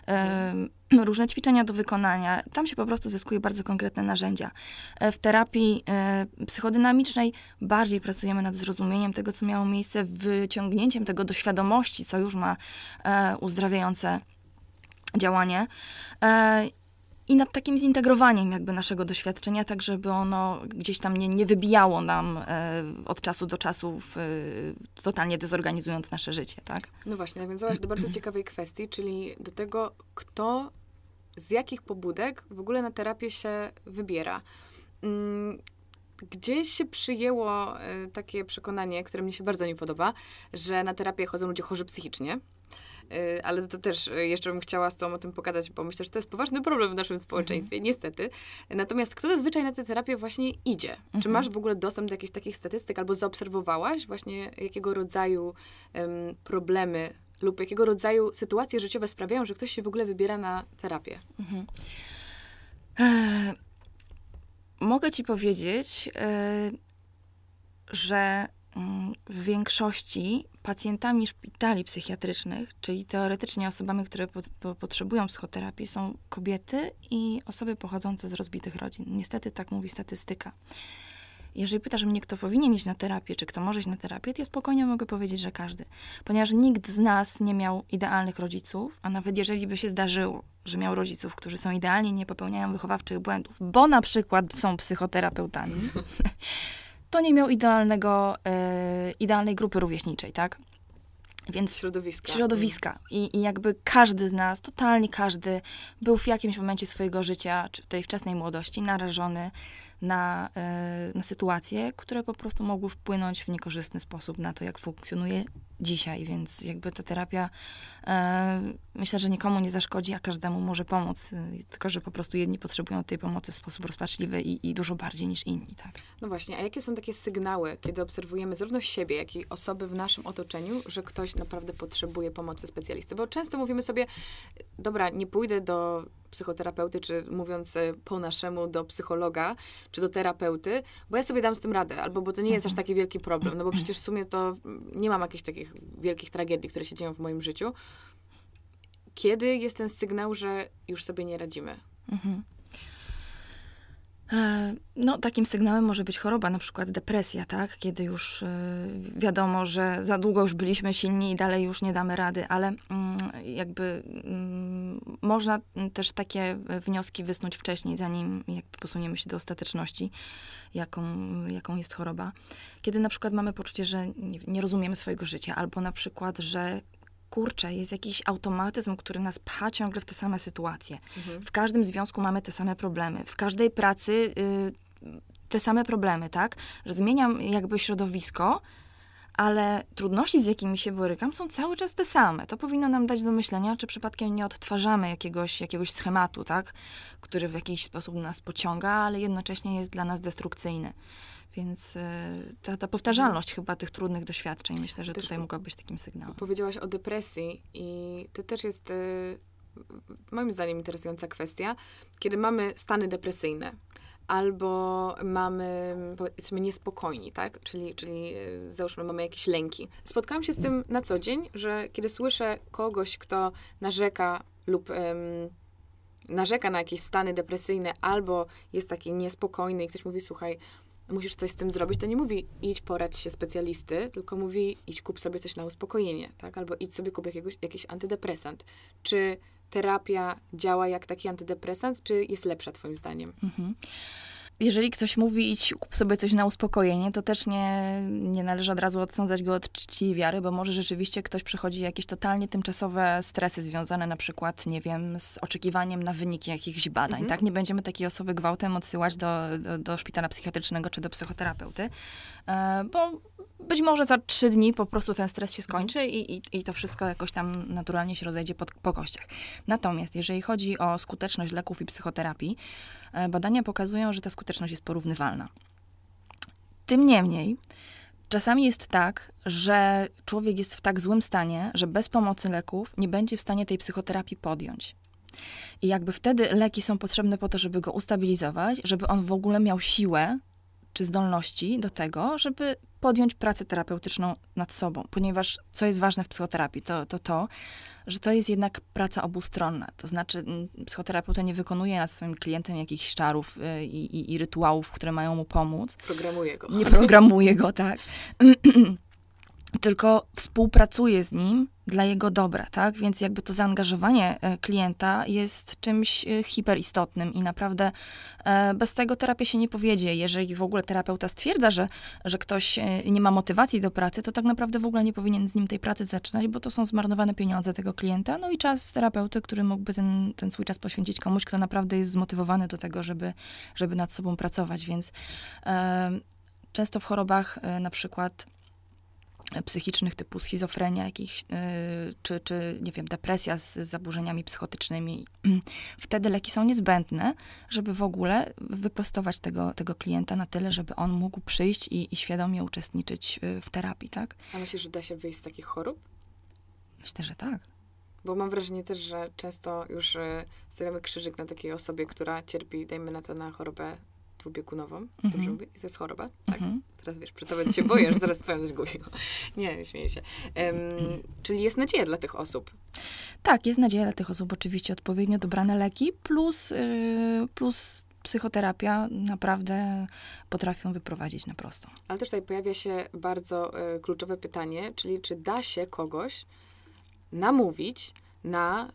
e, różne ćwiczenia do wykonania. Tam się po prostu zyskuje bardzo konkretne narzędzia. E, w terapii psychodynamicznej bardziej pracujemy nad zrozumieniem tego, co miało miejsce, wyciągnięciem tego do świadomości, co już ma uzdrawiające działanie i nad takim zintegrowaniem jakby naszego doświadczenia, tak żeby ono gdzieś tam nie, nie wybijało nam e, od czasu do czasu, w, e, totalnie dezorganizując nasze życie, tak? No właśnie, nawiązałaś tak, do bardzo ciekawej kwestii, czyli do tego, kto z jakich pobudek w ogóle na terapię się wybiera. Mm, gdzie gdzieś się przyjęło e, takie przekonanie, które mi się bardzo nie podoba, że na terapię chodzą ludzie chorzy psychicznie. Y, ale to też y, jeszcze bym chciała z tobą o tym pogadać, bo myślę, że to jest poważny problem w naszym mhm. społeczeństwie, mhm. niestety. Natomiast kto zazwyczaj na tę terapię właśnie idzie? Mhm. Czy masz w ogóle dostęp do jakichś takich statystyk, albo zaobserwowałaś właśnie jakiego rodzaju um, problemy lub jakiego rodzaju sytuacje życiowe sprawiają, że ktoś się w ogóle wybiera na terapię? Mhm. E, mogę ci powiedzieć, e, że mm, w większości pacjentami szpitali psychiatrycznych, czyli teoretycznie osobami, które po, po, potrzebują psychoterapii, są kobiety i osoby pochodzące z rozbitych rodzin. Niestety tak mówi statystyka. Jeżeli pytasz mnie, kto powinien iść na terapię, czy kto może iść na terapię, to ja spokojnie mogę powiedzieć, że każdy. Ponieważ nikt z nas nie miał idealnych rodziców, a nawet jeżeli by się zdarzyło, że miał rodziców, którzy są idealni, nie popełniają wychowawczych błędów, bo na przykład są psychoterapeutami. to nie miał idealnego, e, idealnej grupy rówieśniczej, tak? Więc środowiska. Środowiska. I, I jakby każdy z nas, totalnie każdy, był w jakimś momencie swojego życia, czy tej wczesnej młodości, narażony na, e, na sytuacje, które po prostu mogły wpłynąć w niekorzystny sposób na to, jak funkcjonuje dzisiaj, więc jakby ta terapia e, myślę, że nikomu nie zaszkodzi, a każdemu może pomóc, y, tylko że po prostu jedni potrzebują tej pomocy w sposób rozpaczliwy i, i dużo bardziej niż inni, tak. No właśnie, a jakie są takie sygnały, kiedy obserwujemy zarówno siebie, jak i osoby w naszym otoczeniu, że ktoś naprawdę potrzebuje pomocy specjalisty? Bo często mówimy sobie, dobra, nie pójdę do psychoterapeuty, czy mówiąc e, po naszemu do psychologa, czy do terapeuty, bo ja sobie dam z tym radę, albo bo to nie jest aż mhm. taki wielki problem, no bo przecież w sumie to nie mam jakichś takich wielkich tragedii, które się dzieją w moim życiu. Kiedy jest ten sygnał, że już sobie nie radzimy? Mhm. E, no, takim sygnałem może być choroba, na przykład depresja, tak? Kiedy już e, wiadomo, że za długo już byliśmy silni i dalej już nie damy rady, ale mm, jakby mm, można też takie wnioski wysnuć wcześniej, zanim jakby posuniemy się do ostateczności, jaką, jaką jest choroba. Kiedy na przykład mamy poczucie, że nie, nie rozumiemy swojego życia, albo na przykład, że kurczę, jest jakiś automatyzm, który nas pcha ciągle w te same sytuacje. Mhm. W każdym związku mamy te same problemy, w każdej pracy y, te same problemy, tak? Że zmieniam jakby środowisko, ale trudności, z jakimi się borykam, są cały czas te same. To powinno nam dać do myślenia, czy przypadkiem nie odtwarzamy jakiegoś, jakiegoś schematu, tak? który w jakiś sposób nas pociąga, ale jednocześnie jest dla nas destrukcyjny. Więc e, ta, ta powtarzalność chyba tych trudnych doświadczeń, myślę, że też tutaj mogła być takim sygnałem. Powiedziałaś o depresji i to też jest e, moim zdaniem interesująca kwestia, kiedy mamy stany depresyjne albo mamy, powiedzmy, niespokojni, tak? Czyli, czyli e, załóżmy, mamy jakieś lęki. Spotkałam się z tym na co dzień, że kiedy słyszę kogoś, kto narzeka lub um, narzeka na jakieś stany depresyjne albo jest taki niespokojny i ktoś mówi, słuchaj, musisz coś z tym zrobić, to nie mówi idź porać się specjalisty, tylko mówi idź kup sobie coś na uspokojenie, tak? Albo idź sobie kup jakiegoś, jakiś antydepresant. Czy terapia działa jak taki antydepresant, czy jest lepsza twoim zdaniem? Mhm jeżeli ktoś mówi, idź kup sobie coś na uspokojenie, to też nie, nie należy od razu odsądzać go od czci i wiary, bo może rzeczywiście ktoś przechodzi jakieś totalnie tymczasowe stresy związane na przykład, nie wiem, z oczekiwaniem na wyniki jakichś badań, mhm. tak? Nie będziemy takiej osoby gwałtem odsyłać do, do, do szpitala psychiatrycznego czy do psychoterapeuty, e, bo być może za trzy dni po prostu ten stres się skończy mhm. i, i, i to wszystko jakoś tam naturalnie się rozejdzie pod, po kościach. Natomiast jeżeli chodzi o skuteczność leków i psychoterapii, E, badania pokazują, że ta skuteczność jest porównywalna. Tym niemniej, Czasami jest tak, że człowiek jest w tak złym stanie, że bez pomocy leków nie będzie w stanie tej psychoterapii podjąć. I jakby wtedy leki są potrzebne po to, żeby go ustabilizować, żeby on w ogóle miał siłę czy zdolności do tego, żeby podjąć pracę terapeutyczną nad sobą, ponieważ co jest ważne w psychoterapii, to, to to, że to jest jednak praca obustronna. To znaczy, mm, psychoterapeuta nie wykonuje nad swoim klientem jakichś czarów y, i, i, i rytuałów, które mają mu pomóc. Programuje go. Nie programuje go, tak. tylko współpracuje z nim dla jego dobra, tak? Więc jakby to zaangażowanie e, klienta jest czymś e, hiperistotnym i naprawdę e, bez tego terapia się nie powiedzie. Jeżeli w ogóle terapeuta stwierdza, że, że ktoś nie ma motywacji do pracy, to tak naprawdę w ogóle nie powinien z nim tej pracy zaczynać, bo to są zmarnowane pieniądze tego klienta, no i czas terapeuty, który mógłby ten, ten swój czas poświęcić komuś, kto naprawdę jest zmotywowany do tego, żeby, żeby nad sobą pracować, więc e, często w chorobach e, na przykład psychicznych typu schizofrenia jakichś, y, czy, czy nie wiem, depresja z zaburzeniami psychotycznymi. Wtedy leki są niezbędne, żeby w ogóle wyprostować tego, tego klienta na tyle, żeby on mógł przyjść i, i świadomie uczestniczyć y, w terapii, tak? A myślisz, że da się wyjść z takich chorób? Myślę, że tak. Bo mam wrażenie też, że często już y, stawiamy krzyżyk na takiej osobie, która cierpi, dajmy na to, na chorobę dwubiegunową, mm -hmm. dobrze mówię? To jest choroba, tak? Mm -hmm. Teraz wiesz, przy tobie się boję, że zaraz powiem coś głupiego. Nie, śmieję się. Um, czyli jest nadzieja dla tych osób. Tak, jest nadzieja dla tych osób, oczywiście. Odpowiednio dobrane leki plus, yy, plus psychoterapia naprawdę potrafią wyprowadzić na prostą. Ale też tutaj pojawia się bardzo y, kluczowe pytanie, czyli czy da się kogoś namówić na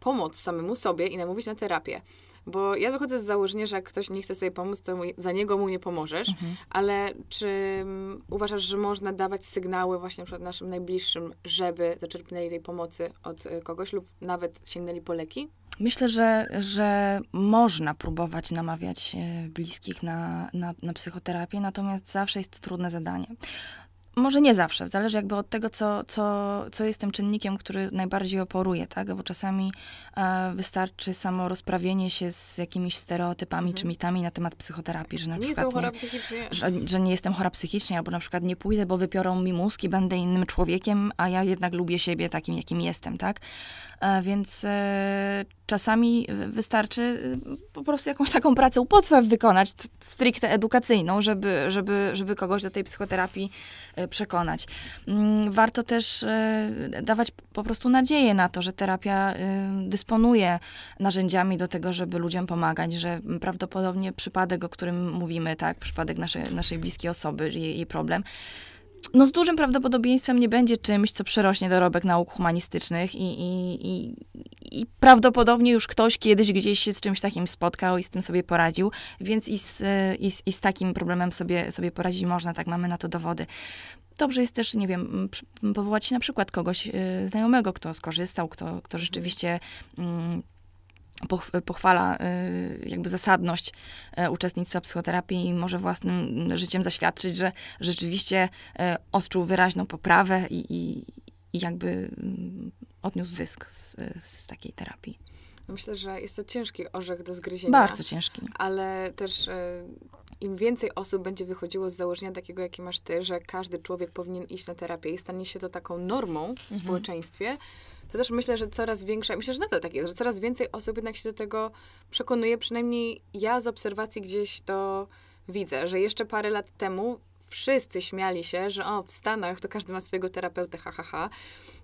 pomoc samemu sobie i namówić na terapię. Bo ja wychodzę z założenia, że jak ktoś nie chce sobie pomóc, to mu, za niego mu nie pomożesz, mhm. ale czy um, uważasz, że można dawać sygnały właśnie przed naszym najbliższym, żeby zaczerpnęli tej pomocy od y, kogoś lub nawet sięgnęli po leki? Myślę, że, że można próbować namawiać e, bliskich na, na, na, psychoterapię, natomiast zawsze jest to trudne zadanie może nie zawsze, zależy jakby od tego, co, co, co jest tym czynnikiem, który najbardziej oporuje, tak? Bo czasami e, wystarczy samo rozprawienie się z jakimiś stereotypami mhm. czy mitami na temat psychoterapii, że na nie przykład jestem chora nie, psychicznie. Że, że, nie jestem chora psychicznie, albo na przykład nie pójdę, bo wypiorą mi mózgi, będę innym człowiekiem, a ja jednak lubię siebie takim, jakim jestem, tak? E, więc e, Czasami wystarczy y, po prostu jakąś taką pracę u podstaw wykonać, stricte edukacyjną, żeby, żeby, żeby kogoś do tej psychoterapii y, przekonać. Mm, warto też y, dawać po prostu nadzieję na to, że terapia dysponuje narzędziami do tego, żeby ludziom pomagać, że prawdopodobnie przypadek, o którym mówimy, tak, przypadek naszej, naszej bliskiej osoby, jej, jej problem, no z dużym prawdopodobieństwem nie będzie czymś, co przerośnie dorobek nauk humanistycznych i, i, i, i, prawdopodobnie już ktoś kiedyś gdzieś się z czymś takim spotkał i z tym sobie poradził, więc i z, i z, i z takim problemem sobie, sobie poradzić można, tak, mamy na to dowody. Dobrze jest też, nie wiem, powołać się na przykład kogoś y, znajomego, kto skorzystał, kto, kto rzeczywiście... Mm, pochwala y, jakby zasadność y, uczestnictwa psychoterapii i może własnym życiem zaświadczyć, że rzeczywiście y, odczuł wyraźną poprawę i, i, i jakby mm, odniósł zysk z, z takiej terapii. Myślę, że jest to ciężki orzech do zgryzienia. Bardzo ciężki. Ale też im więcej osób będzie wychodziło z założenia takiego, jakie masz ty, że każdy człowiek powinien iść na terapię i stanie się to taką normą w mhm. społeczeństwie, to też myślę, że coraz większa, myślę, że nadal tak jest, że coraz więcej osób jednak się do tego przekonuje, przynajmniej ja z obserwacji gdzieś to widzę, że jeszcze parę lat temu wszyscy śmiali się, że o, w Stanach to każdy ma swojego terapeutę, ha, ha, ha,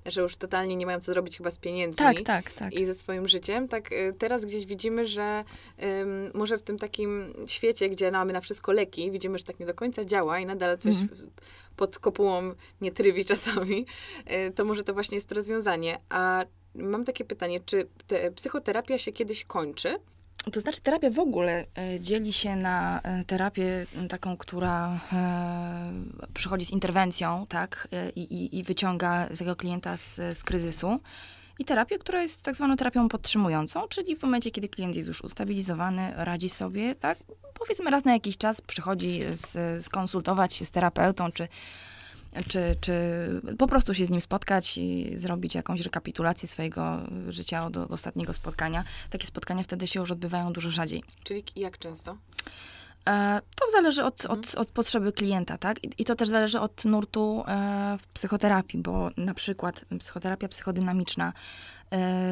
że już totalnie nie mają co zrobić chyba z pieniędzmi. Tak, tak, tak. I ze swoim życiem. Tak y, teraz gdzieś widzimy, że um, może w tym takim świecie, gdzie mamy na wszystko leki, widzimy, że tak nie do końca działa i nadal coś mm. pod kopułą nie trywi czasami, y, to może to właśnie jest rozwiązanie. A mam takie pytanie, czy psychoterapia się kiedyś kończy? To znaczy, terapia w ogóle e, dzieli się na e, terapię taką, która e, przychodzi z interwencją, tak, i, i, i wyciąga tego klienta z, z kryzysu i terapię, która jest tak zwaną terapią podtrzymującą, czyli w momencie, kiedy klient jest już ustabilizowany, radzi sobie, tak, powiedzmy raz na jakiś czas przychodzi z, skonsultować się z terapeutą, czy czy, czy po prostu się z nim spotkać i zrobić jakąś rekapitulację swojego życia od, od ostatniego spotkania. Takie spotkania wtedy się już odbywają dużo rzadziej. Czyli jak często? E, to zależy od, mhm. od, od, potrzeby klienta, tak? I, to też zależy od nurtu e, w psychoterapii, bo na przykład psychoterapia psychodynamiczna e,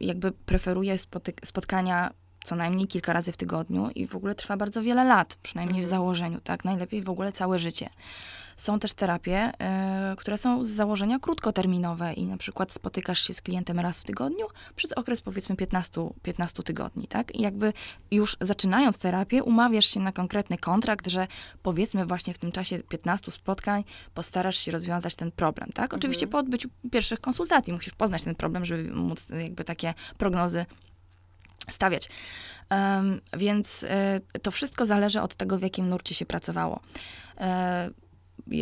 jakby preferuje spotkania co najmniej kilka razy w tygodniu i w ogóle trwa bardzo wiele lat, przynajmniej w mhm. założeniu, tak? Najlepiej w ogóle całe życie. Są też terapie, e, które są z założenia krótkoterminowe i na przykład spotykasz się z klientem raz w tygodniu przez okres powiedzmy 15, 15 tygodni, tak? I jakby już zaczynając terapię, umawiasz się na konkretny kontrakt, że powiedzmy właśnie w tym czasie 15 spotkań postarasz się rozwiązać ten problem, tak? Oczywiście mhm. po odbyciu pierwszych konsultacji musisz poznać ten problem, żeby móc jakby takie prognozy stawiać. Um, więc y, to wszystko zależy od tego, w jakim nurcie się pracowało. Y,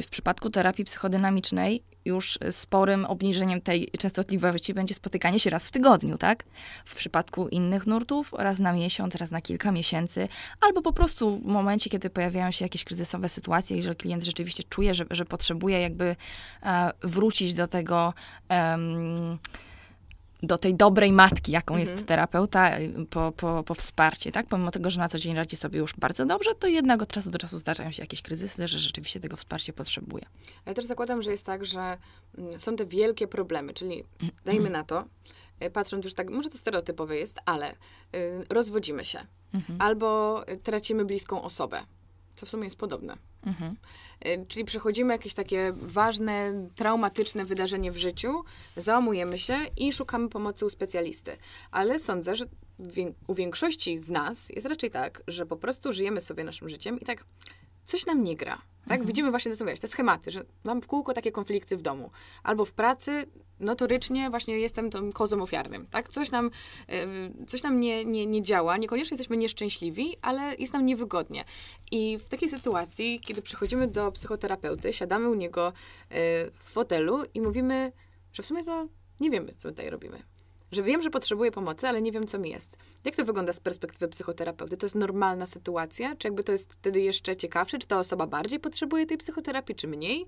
w przypadku terapii psychodynamicznej już sporym obniżeniem tej częstotliwości będzie spotykanie się raz w tygodniu, tak? W przypadku innych nurtów raz na miesiąc, raz na kilka miesięcy, albo po prostu w momencie, kiedy pojawiają się jakieś kryzysowe sytuacje, jeżeli klient rzeczywiście czuje, że, że potrzebuje jakby e, wrócić do tego. e, do tej dobrej matki, jaką mhm. jest terapeuta, y, po, po, po wsparcie, tak? Pomimo tego, że na co dzień radzi sobie już bardzo dobrze, to jednak od czasu do czasu zdarzają się jakieś kryzysy, że rzeczywiście tego wsparcia potrzebuje. Ale też zakładam, że jest tak, że mm, są te wielkie problemy, czyli dajmy mhm. na to, y, patrząc już tak, może to stereotypowe jest, ale y, rozwodzimy się. Mhm. Albo y, tracimy bliską osobę, co w sumie jest podobne. Mhm. Y, czyli przechodzimy jakieś takie ważne, traumatyczne wydarzenie w życiu, załamujemy się i szukamy pomocy u specjalisty. Ale sądzę, że u większości z nas jest raczej tak, że po prostu żyjemy sobie naszym życiem i tak coś nam nie gra. Tak? Mhm. Widzimy właśnie to, te schematy, że mam w kółko takie konflikty w domu albo w pracy, notorycznie właśnie jestem tą kozą ofiarnym, tak? Coś nam, coś nam nie, nie, nie działa, niekoniecznie jesteśmy nieszczęśliwi, ale jest nam niewygodnie. I w takiej sytuacji, kiedy przychodzimy do psychoterapeuty, siadamy u niego e, w fotelu i mówimy, że w sumie to nie wiemy, co tutaj robimy że wiem, że potrzebuję pomocy, ale nie wiem, co mi jest. Jak to wygląda z perspektywy psychoterapeuty? To jest normalna sytuacja? Czy jakby to jest wtedy jeszcze ciekawsze? Czy ta osoba bardziej potrzebuje tej psychoterapii, czy mniej?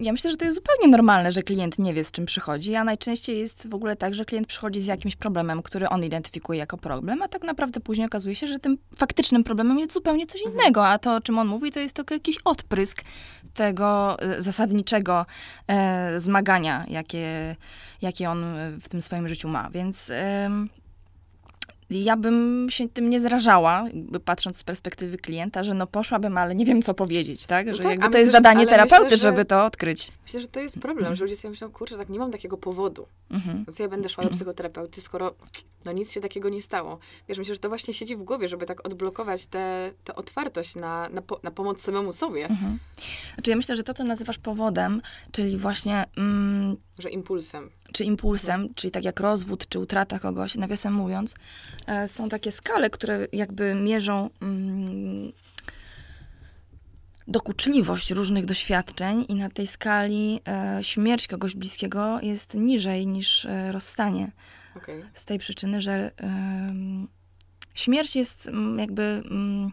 Ja myślę, że to jest zupełnie normalne, że klient nie wie, z czym przychodzi, a najczęściej jest w ogóle tak, że klient przychodzi z jakimś problemem, który on identyfikuje jako problem, a tak naprawdę później okazuje się, że tym faktycznym problemem jest zupełnie coś mhm. innego, a to, o czym on mówi, to jest tylko jakiś odprysk tego e, zasadniczego e, zmagania, jakie, jakie on w tym swoim życiu ma. Więc. E, ja bym się tym nie zrażała, patrząc z perspektywy klienta, że no poszłabym, ale nie wiem, co powiedzieć, tak? No że no tak, jakby to myślę, jest zadanie terapeuty, myślę, że, żeby to odkryć. Myślę, że to jest problem, mm. że ludzie sobie myślą, kurczę, tak nie mam takiego powodu. Mm -hmm. No Więc ja będę szła do mm psychoterapeuty, skoro no nic się takiego nie stało. Wiesz, myślę, że to właśnie siedzi w głowie, żeby tak odblokować tę otwartość na, na, po, na, pomoc samemu sobie. Mhm. Znaczy ja myślę, że to, co nazywasz powodem, czyli właśnie... Mm, że impulsem. Czy impulsem, mhm. czyli tak jak rozwód, czy utrata kogoś, nawiasem mówiąc, e, są takie skale, które jakby mierzą... Mm, dokuczliwość różnych doświadczeń i na tej skali e, śmierć kogoś bliskiego jest niżej niż e, rozstanie. Okay. Z tej przyczyny, że śmierć jest mm, jakby mm,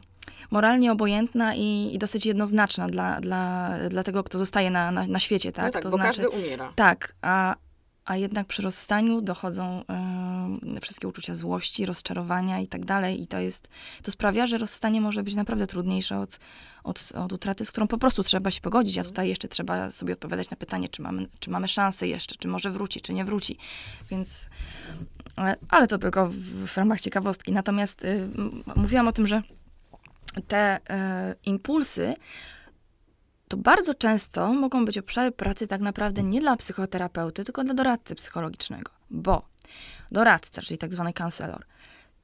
moralnie obojętna i, i, dosyć jednoznaczna dla, dla, dla tego, kto zostaje na, na, na świecie, tak? No tak, to bo znaczy, każdy umiera. Tak, a, a jednak przy rozstaniu dochodzą y, wszystkie uczucia złości, rozczarowania i tak dalej. I to jest, to sprawia, że rozstanie może być naprawdę trudniejsze od, od, od utraty, z którą po prostu trzeba się pogodzić, a mhm. tutaj jeszcze trzeba sobie odpowiadać na pytanie, czy mamy, czy mamy szansę jeszcze, czy może wróci, czy nie wróci. Więc, ale, ale to tylko w, w, ramach ciekawostki. Natomiast y, mówiłam o tym, że te y, impulsy, to bardzo często mogą być obszary pracy tak naprawdę nie dla psychoterapeuty, tylko dla doradcy psychologicznego, bo doradca, czyli tak zwany kancelor,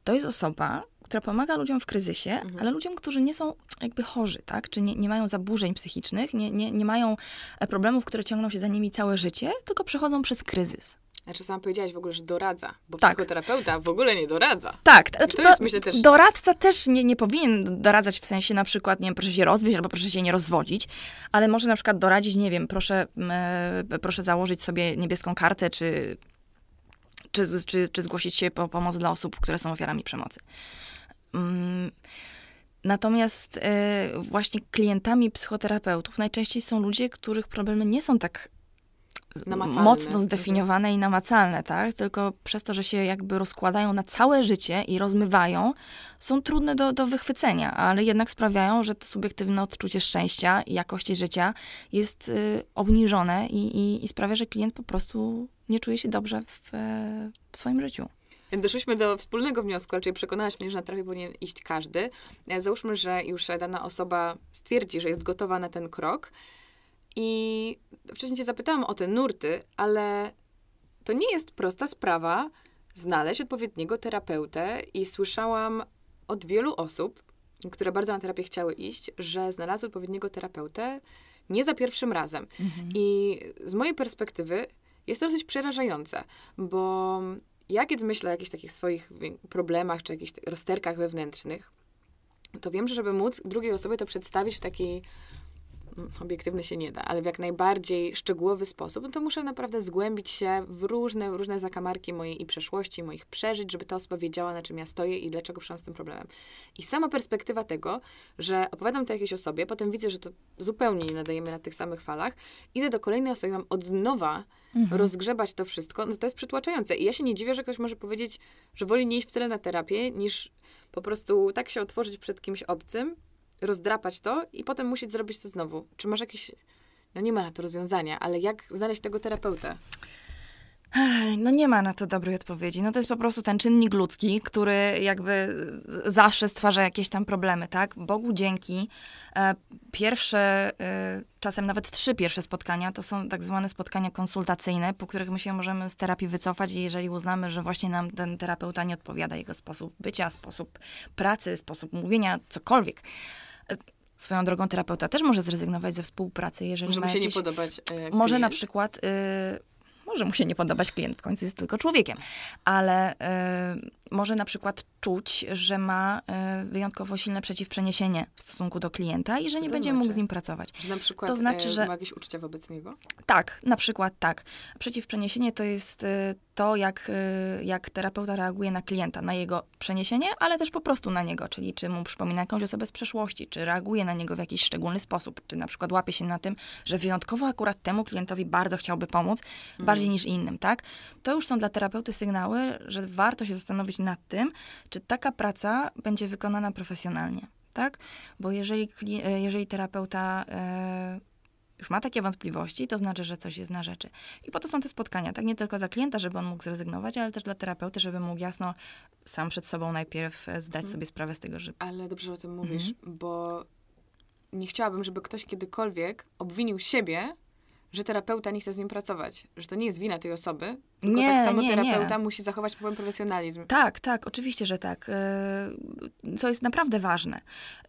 to jest osoba, która pomaga ludziom w kryzysie, mhm. ale ludziom, którzy nie są jakby chorzy, tak? Czy nie, nie mają zaburzeń psychicznych, nie, nie, nie mają e, problemów, które ciągną się za nimi całe życie, tylko przechodzą przez kryzys. Znaczy sama powiedziałaś w ogóle, że doradza, bo tak. psychoterapeuta w ogóle nie doradza. Tak, znaczy, to jest, myślę, też... doradca też nie, nie powinien doradzać w sensie na przykład, nie wiem, proszę się rozwieść albo proszę się nie rozwodzić, ale może na przykład doradzić, nie wiem, proszę, e, proszę założyć sobie niebieską kartę, czy, czy, czy, czy zgłosić się po pomoc dla osób, które są ofiarami przemocy. Mm. Natomiast e, właśnie klientami psychoterapeutów najczęściej są ludzie, których problemy nie są tak namacalne. mocno mhm. zdefiniowane i namacalne, tak? Tylko przez to, że się jakby rozkładają na całe życie i rozmywają, są trudne do, do wychwycenia, ale jednak sprawiają, że to subiektywne odczucie szczęścia i jakości życia jest y, obniżone i, i, i, sprawia, że klient po prostu nie czuje się dobrze w, e, w swoim życiu. Doszliśmy do wspólnego wniosku, raczej przekonałaś mnie, że na trafie powinien iść każdy. E, załóżmy, że już dana osoba stwierdzi, że jest gotowa na ten krok. I wcześniej cię zapytałam o te nurty, ale to nie jest prosta sprawa znaleźć odpowiedniego terapeutę i słyszałam od wielu osób, które bardzo na terapię chciały iść, że znalazły odpowiedniego terapeutę nie za pierwszym razem. Mhm. I z mojej perspektywy jest to dosyć przerażające, bo ja kiedy myślę o jakichś takich swoich problemach czy jakichś rozterkach wewnętrznych, to wiem, że żeby móc drugiej osobie to przedstawić w takiej obiektywny się nie da, ale w jak najbardziej szczegółowy sposób, no to muszę naprawdę zgłębić się w różne, różne zakamarki mojej i przeszłości, moich przeżyć, żeby ta osoba wiedziała, na czym ja stoję i dlaczego przyszłam z tym problemem. I sama perspektywa tego, że opowiadam to jakiejś osobie, potem widzę, że to zupełnie nie nadajemy na tych samych falach, idę do kolejnej osoby i mam od nowa mhm. rozgrzebać to wszystko, no to jest przytłaczające. I ja się nie dziwię, że ktoś może powiedzieć, że woli nie iść wcale na terapię, niż po prostu tak się otworzyć przed kimś obcym, rozdrapać to i potem musieć zrobić to znowu. Czy masz jakieś. No nie ma na to rozwiązania, ale jak znaleźć tego terapeutę? No nie ma na to dobrej odpowiedzi. No to jest po prostu ten czynnik ludzki, który jakby zawsze stwarza jakieś tam problemy, tak? Bogu dzięki. E, pierwsze, e, czasem nawet trzy pierwsze spotkania, to są tak zwane spotkania konsultacyjne, po których my się możemy z terapii wycofać i jeżeli uznamy, że właśnie nam ten terapeuta nie odpowiada, jego sposób bycia, sposób pracy, sposób mówienia, cokolwiek, Swoją drogą terapeuta też może zrezygnować ze współpracy, jeżeli może ma mu się jakieś, nie podobać. E, może na przykład, y, może mu się nie podobać klient, w końcu jest tylko człowiekiem, ale y, może na przykład czuć, że ma y, wyjątkowo silne przeciwprzeniesienie w stosunku do klienta i że Co nie będzie znaczy? mógł z znaczy? nim pracować. Że na przykład to znaczy, e, że ma jakieś uczucia wobec niego? Tak, na przykład tak. Przeciwprzeniesienie to jest y, to, jak, y, jak terapeuta reaguje na klienta, na jego przeniesienie, ale też po prostu na niego, czyli czy mu przypomina jakąś osobę z przeszłości, czy reaguje na niego w jakiś szczególny sposób, czy na przykład łapie się na tym, że wyjątkowo akurat temu klientowi bardzo chciałby pomóc, mm. bardziej niż innym, tak? To już są dla terapeuty sygnały, że warto się zastanowić nad tym, czy taka praca będzie wykonana profesjonalnie. Tak? Bo jeżeli, e, jeżeli terapeuta e, już ma takie wątpliwości, to znaczy, że coś jest na rzeczy. I po to są te spotkania, tak? Nie tylko dla klienta, żeby on mógł zrezygnować, ale też dla terapeuty, żeby mógł jasno sam przed sobą najpierw e, zdać mhm. sobie sprawę z tego, że... Ale dobrze, że o tym mówisz, mhm. bo nie chciałabym, żeby ktoś kiedykolwiek obwinił siebie, że terapeuta nie chce z nim pracować, że to nie jest wina tej osoby, tylko tak nie, tak samo nie, terapeuta nie. musi zachować pewien profesjonalizm. Tak, tak, oczywiście, że tak. E, co jest naprawdę ważne.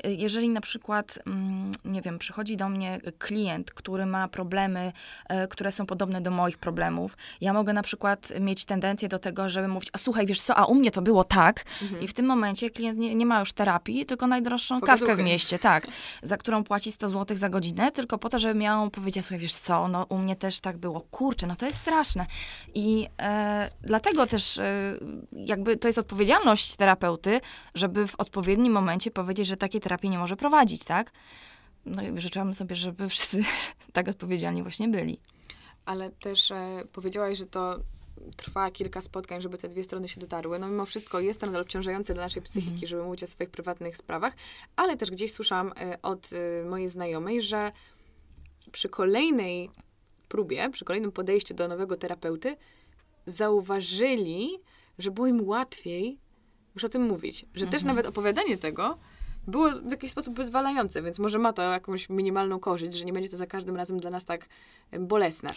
E, jeżeli na przykład, mm, nie wiem, przychodzi do mnie klient, który ma problemy, e, które są podobne do moich problemów, ja mogę na przykład mieć tendencję do tego, żeby mówić, a słuchaj, wiesz co, a u mnie to było tak. Mhm. I w tym momencie klient nie, nie ma już terapii, tylko najdroższą Pogaduchy. kawkę w mieście, tak, za którą płaci 100 zł za godzinę, tylko po to, żeby miał powiedzieć słuchaj, wiesz co, no u mnie też tak było. Kurczę, no to jest straszne. I i e, dlatego też e, jakby to jest odpowiedzialność terapeuty, żeby w odpowiednim momencie powiedzieć, że takiej terapii nie może prowadzić, tak? No i życzyłabym sobie, żeby wszyscy tak odpowiedzialni właśnie byli. Ale też e, powiedziałaś, że to trwa kilka spotkań, żeby te dwie strony się dotarły. No mimo wszystko jest to nadal obciążające dla naszej psychiki, mm. żeby mówić o swoich prywatnych sprawach, ale też gdzieś słyszałam e, od e, mojej znajomej, że przy kolejnej próbie, przy kolejnym podejściu do nowego terapeuty, zauważyli, że było im łatwiej już o tym mówić. Że mhm. też nawet opowiadanie tego było w jakiś sposób wyzwalające, więc może ma to jakąś minimalną korzyść, że nie będzie to za każdym razem dla nas tak bolesne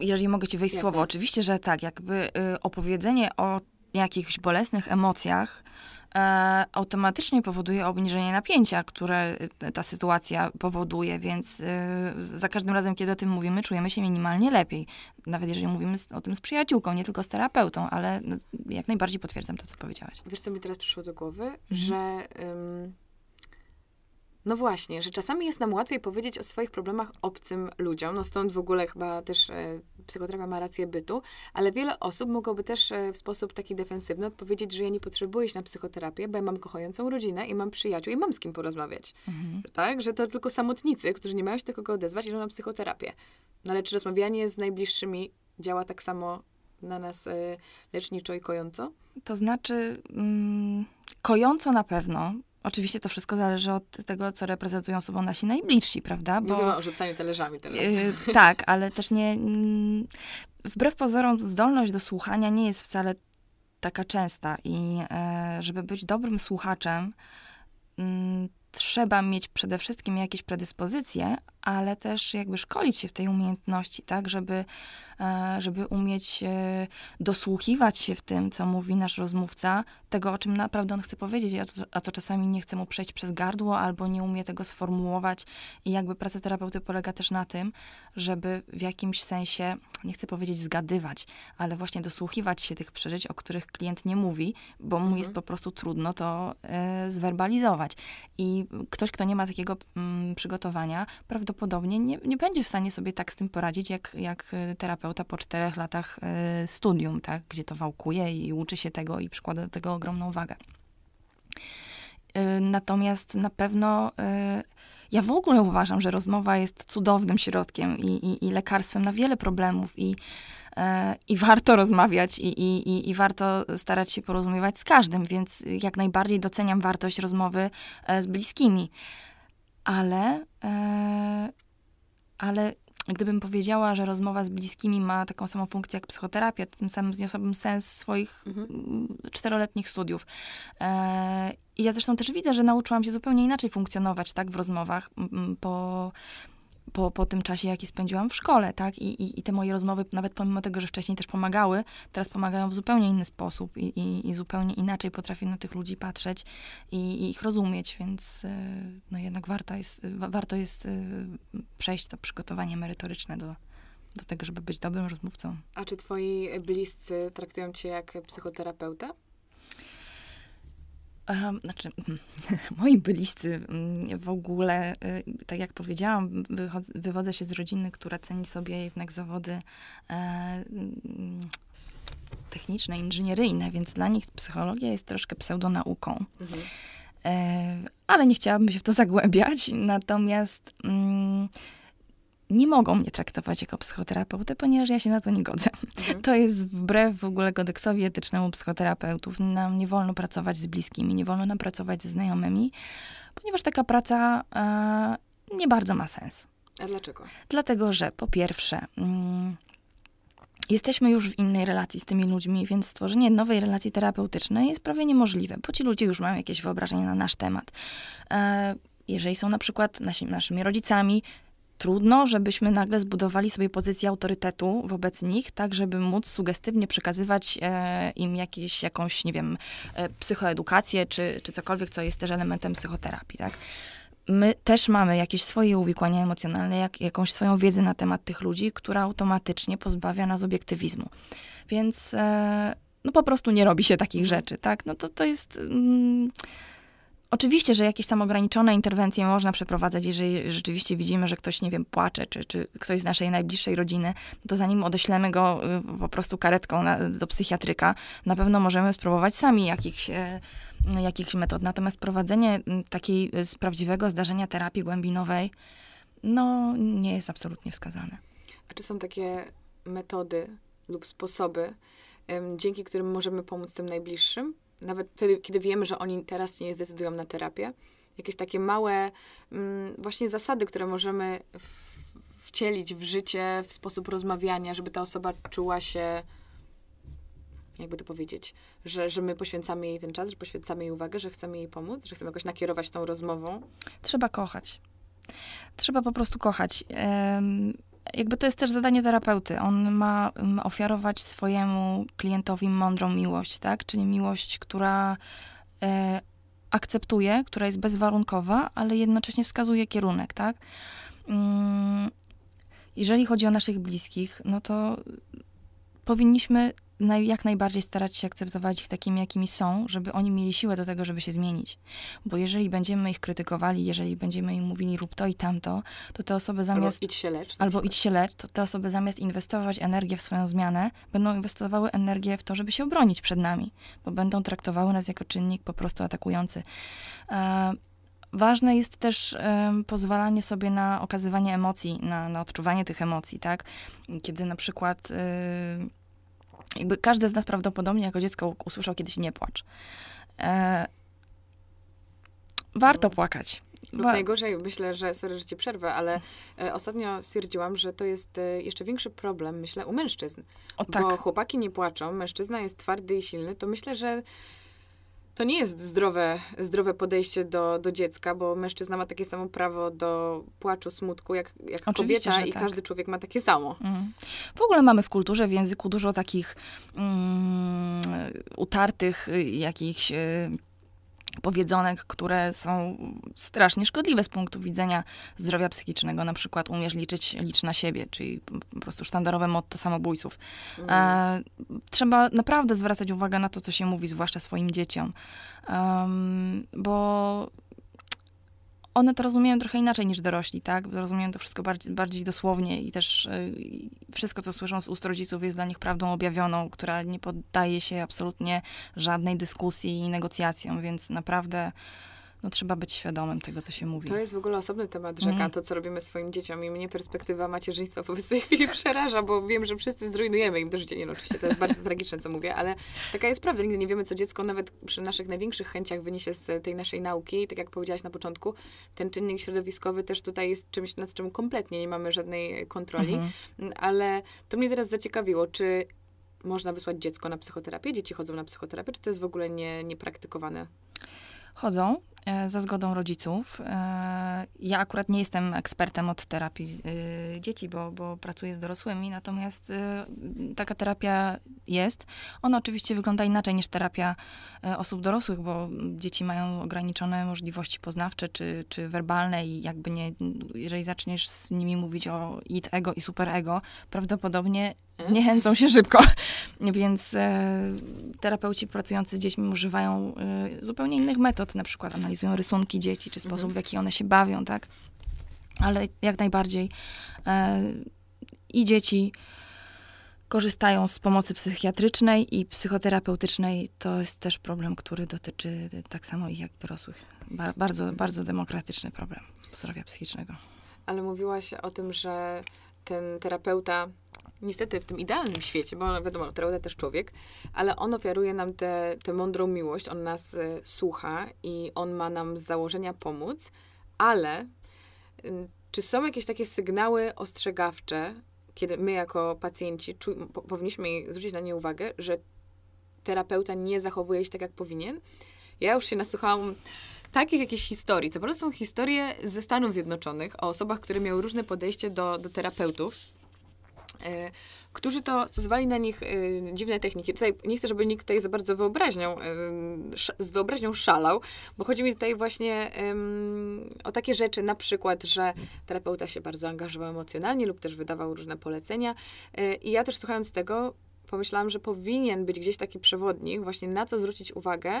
jeżeli mogę ci wejść Jasne. słowo, oczywiście, że tak, jakby y, opowiedzenie o jakichś bolesnych emocjach, e, automatycznie powoduje obniżenie napięcia, które e, ta sytuacja powoduje, więc e, za każdym razem, kiedy o tym mówimy, czujemy się minimalnie lepiej. Nawet jeżeli mówimy o tym z przyjaciółką, nie tylko z terapeutą, ale no, jak najbardziej potwierdzam to, co powiedziałaś. Wiesz, co mi teraz przyszło do głowy? Mhm. Że... Ym no właśnie, że czasami jest nam łatwiej powiedzieć o swoich problemach obcym ludziom, no stąd w ogóle chyba też e, psychoterapia ma rację bytu, ale wiele osób mogłoby też e, w sposób taki defensywny odpowiedzieć, że ja nie potrzebuję iść na psychoterapię, bo ja mam kochającą rodzinę i mam przyjaciół i mam z kim porozmawiać. Mhm. Tak? Że to tylko samotnicy, którzy nie mają się do kogo odezwać, idą na psychoterapię. No ale czy rozmawianie z najbliższymi działa tak samo na nas e, leczniczo i kojąco? To znaczy, mm, kojąco na pewno, Oczywiście to wszystko zależy od tego, co reprezentują sobą nasi najbliżsi, prawda? Bo, Mówimy o rzucaniu talerzami teraz. Yy, tak, ale też nie... Mm, wbrew pozorom zdolność do słuchania nie jest wcale taka częsta i yy, żeby być dobrym słuchaczem, mm, trzeba mieć przede wszystkim jakieś predyspozycje, ale też jakby szkolić się w tej umiejętności, tak, żeby, e, żeby umieć e, dosłuchiwać się w tym, co mówi nasz rozmówca, tego, o czym naprawdę on chce powiedzieć, a to, a to czasami nie chce mu przejść przez gardło, albo nie umie tego sformułować. I jakby praca terapeuty polega też na tym, żeby w jakimś sensie, nie chcę powiedzieć zgadywać, ale właśnie dosłuchiwać się tych przeżyć, o których klient nie mówi, bo mu mhm. jest po prostu trudno to y, zwerbalizować. I ktoś, kto nie ma takiego mm, przygotowania, prawdopodobnie prawdopodobnie nie, nie będzie w stanie sobie tak z tym poradzić, jak, jak e, terapeuta po czterech latach e, studium, tak, gdzie to wałkuje i uczy się tego i przykłada do tego ogromną wagę. E, natomiast na pewno ja w ogóle uważam, że rozmowa jest cudownym środkiem i, i, i lekarstwem na wiele problemów i, i warto rozmawiać i, i, warto starać się porozumiewać z każdym, więc jak najbardziej doceniam wartość rozmowy z bliskimi ale, e, ale gdybym powiedziała, że rozmowa z bliskimi ma taką samą funkcję jak psychoterapia, to tym samym zniosłabym sens swoich mhm. czteroletnich studiów. E, I ja zresztą też widzę, że nauczyłam się zupełnie inaczej funkcjonować tak w rozmowach po po, po tym czasie, jaki spędziłam w szkole, tak? I, i, I te moje rozmowy, nawet pomimo tego, że wcześniej też pomagały, teraz pomagają w zupełnie inny sposób i, i, i zupełnie inaczej potrafię na tych ludzi patrzeć i, i ich rozumieć, więc e, no jednak warto jest, warto jest e, przejść to przygotowanie merytoryczne do, do tego, żeby być dobrym rozmówcą. A czy twoi bliscy traktują cię jak psychoterapeuta? znaczy, mm, moi bliscy mm, w ogóle, y, tak jak powiedziałam, wywodzę się z rodziny, która ceni sobie jednak zawody e, mm, techniczne, inżynieryjne, więc dla nich psychologia jest troszkę pseudonauką. Mhm. E, ale nie chciałabym się w to zagłębiać, natomiast nie mogą mnie traktować jako psychoterapeutę, ponieważ ja się na to nie godzę. Mhm. To jest wbrew w ogóle kodeksowi etycznemu psychoterapeutów. Nam nie wolno pracować z bliskimi, nie wolno nam pracować ze znajomymi, ponieważ taka praca e, nie bardzo ma sens. A dlaczego? Dlatego, że po pierwsze, mm, jesteśmy już w innej relacji z tymi ludźmi, więc stworzenie nowej relacji terapeutycznej jest prawie niemożliwe, bo ci ludzie już mają jakieś wyobrażenie na nasz temat. E, jeżeli są na przykład nasi, naszymi rodzicami, trudno, żebyśmy nagle zbudowali sobie pozycję autorytetu wobec nich, tak żeby móc sugestywnie przekazywać e, im jakieś, jakąś, nie wiem, e, psychoedukację czy, czy cokolwiek, co jest też elementem psychoterapii, tak? my też mamy jakieś swoje uwikłania emocjonalne, jak, jakąś swoją wiedzę na temat tych ludzi, która automatycznie pozbawia nas obiektywizmu. Więc e, no po prostu nie robi się takich rzeczy, tak? No to, to jest... Mm, Oczywiście, że jakieś tam ograniczone interwencje można przeprowadzać, jeżeli rzeczywiście widzimy, że ktoś, nie wiem, płacze, czy, czy ktoś z naszej najbliższej rodziny, to zanim odeślemy go y, po prostu karetką na, do psychiatryka, na pewno możemy spróbować sami jakichś, e, jakichś metod. Natomiast prowadzenie mm, takiej y, z prawdziwego zdarzenia terapii głębinowej, no, nie jest absolutnie wskazane. A czy są takie metody lub sposoby, dzięki którym możemy pomóc tym najbliższym? nawet wtedy, kiedy wiemy, że oni teraz nie zdecydują na terapię, jakieś takie małe mm, właśnie zasady, które możemy w, wcielić w życie, w sposób rozmawiania, żeby ta osoba czuła się, jakby to powiedzieć, że, że my poświęcamy jej ten czas, że poświęcamy jej uwagę, że chcemy jej pomóc, że chcemy jakoś nakierować tą rozmową. Trzeba kochać. Trzeba po prostu kochać. Um jakby to jest też zadanie terapeuty. On ma mm, ofiarować swojemu klientowi mądrą miłość, tak? Czyli miłość, która e, akceptuje, która jest bezwarunkowa, ale jednocześnie wskazuje kierunek, tak? Mm, jeżeli chodzi o naszych bliskich, no to powinniśmy naj, jak najbardziej starać się akceptować ich takimi, jakimi są, żeby oni mieli siłę do tego, żeby się zmienić. Bo jeżeli będziemy ich krytykowali, jeżeli będziemy im mówili rób to i tamto, to te osoby zamiast... Albo idź się lecz. Albo idź się lecz, to te osoby zamiast inwestować energię w swoją zmianę, będą inwestowały energię w to, żeby się obronić przed nami. Bo będą traktowały nas jako czynnik po prostu atakujący. E ważne jest też um, pozwalanie sobie na okazywanie emocji, na, na odczuwanie tych emocji, tak? Kiedy na przykład. Yy jakby każdy z nas prawdopodobnie jako dziecko usłyszał kiedyś nie płacz. E, warto no. płakać. Lub Wa najgorzej, myślę, że, sorry, że ci przerwę, ale e, ostatnio stwierdziłam, że to jest e, jeszcze większy problem, myślę, u mężczyzn. O, tak. Bo chłopaki nie płaczą, mężczyzna jest twardy i silny, to myślę, że to nie jest zdrowe, zdrowe podejście do, do dziecka, bo mężczyzna ma takie samo prawo do płaczu, smutku jak, jak kobieta i tak. każdy człowiek ma takie samo. Mhm. W ogóle mamy w kulturze, w języku dużo takich mm, utartych y, jakichś y, powiedzonek, które są strasznie szkodliwe z punktu widzenia zdrowia psychicznego. Na przykład umiesz liczyć, licz na siebie, czyli po prostu sztandarowe motto samobójców. Mm. E, trzeba naprawdę zwracać uwagę na to, co się mówi, zwłaszcza swoim dzieciom. Um, bo one to rozumieją trochę inaczej niż dorośli, tak? Rozumieją to wszystko bardziej, bardziej dosłownie i też y, wszystko, co słyszą z ust rodziców, jest dla nich prawdą objawioną, która nie poddaje się absolutnie żadnej dyskusji i negocjacjom, więc naprawdę no, trzeba być świadomym tego, co się mówi. To jest w ogóle osobny temat rzeka, mm. to co robimy swoim dzieciom i mnie perspektywa macierzyństwa po tej chwili przeraża, bo wiem, że wszyscy zrujnujemy im do życia. Nie no, oczywiście to jest bardzo tragiczne, co mówię, ale taka jest prawda. Nigdy nie wiemy, co dziecko nawet przy naszych największych chęciach wyniesie z tej naszej nauki. I tak jak powiedziałaś na początku, ten czynnik środowiskowy też tutaj jest czymś, nad czym kompletnie nie mamy żadnej kontroli. Mm-hmm. Ale to mnie teraz zaciekawiło, czy można wysłać dziecko na psychoterapię? Dzieci chodzą na psychoterapię, czy to jest w ogóle nie, niepraktykowane? Chodzą e, za zgodą rodziców. E, ja akurat nie jestem ekspertem od terapii e, dzieci, bo, bo pracuję z dorosłymi, natomiast taka terapia jest. Ona oczywiście wygląda inaczej niż terapia osób dorosłych, bo dzieci mają ograniczone możliwości poznawcze czy, czy werbalne i jakby nie, jeżeli zaczniesz z nimi mówić o it ego i super ego, prawdopodobnie Mhm. zniechęcą się szybko. Więc e, terapeuci pracujący z dziećmi używają e, zupełnie innych metod, na przykład analizują rysunki dzieci, czy sposób, mhm. w jaki one się bawią, tak? Ale jak najbardziej e, i dzieci korzystają z pomocy psychiatrycznej i psychoterapeutycznej. To jest też problem, który dotyczy e, tak samo ich jak dorosłych. Ba bardzo, mhm. bardzo demokratyczny problem zdrowia psychicznego. Ale mówiłaś o tym, że ten terapeuta niestety w tym idealnym świecie, bo wiadomo, no, terapeuta też człowiek, ale on ofiaruje nam tę mądrą miłość, on nas y, słucha i on ma nam z założenia pomóc, ale y, czy są jakieś takie sygnały ostrzegawcze, kiedy my jako pacjenci czu, po, powinniśmy zwrócić na nie uwagę, że terapeuta nie zachowuje się tak, jak powinien? Ja już się nasłuchałam takich jakichś historii. Co prawda są historie ze Stanów Zjednoczonych o osobach, które miały różne podejście do, do terapeutów Y, którzy to stosowali na nich y, dziwne techniki. Tutaj nie chcę, żeby nikt tutaj za bardzo wyobraźnią, y, z wyobraźnią szalał, bo chodzi mi tutaj właśnie o takie rzeczy, na przykład, że terapeuta się bardzo angażował emocjonalnie lub też wydawał różne polecenia. I ja też słuchając tego, pomyślałam, że powinien być gdzieś taki przewodnik, właśnie na co zwrócić uwagę,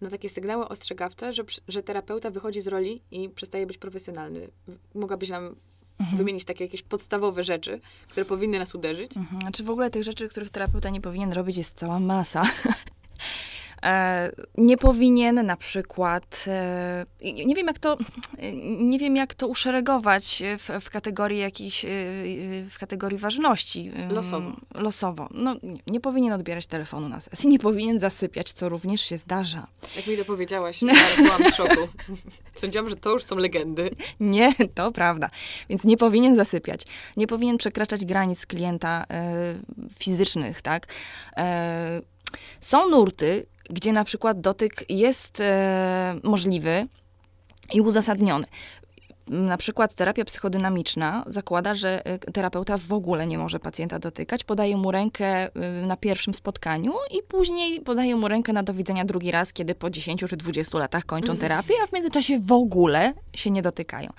na takie sygnały ostrzegawcze, że, że terapeuta wychodzi z roli i przestaje być profesjonalny. Mogłabyś nam mhm. wymienić takie jakieś podstawowe rzeczy, które powinny nas uderzyć. Mhm. Czy znaczy w ogóle tych rzeczy, których terapeuta nie powinien robić, jest cała masa. E, nie powinien na przykład, e, nie wiem jak to, nie wiem jak to uszeregować w, w kategorii jakichś, e, w kategorii ważności. Losowo. Losowo. No, nie, nie, powinien odbierać telefonu na sesji, nie powinien zasypiać, co również się zdarza. Jak mi to powiedziałaś, byłam w szoku. Sądziłam, że to już są legendy. Nie, to prawda. Więc nie powinien zasypiać. Nie powinien przekraczać granic klienta fizycznych, tak? są nurty, gdzie na przykład dotyk jest e, możliwy i uzasadniony. Na przykład terapia psychodynamiczna zakłada, że e, terapeuta w ogóle nie może pacjenta dotykać, podaje mu rękę e, na pierwszym spotkaniu i później podaje mu rękę na do widzenia drugi raz, kiedy po 10 czy 20 latach kończą mhm. terapię, a w międzyczasie w ogóle się nie dotykają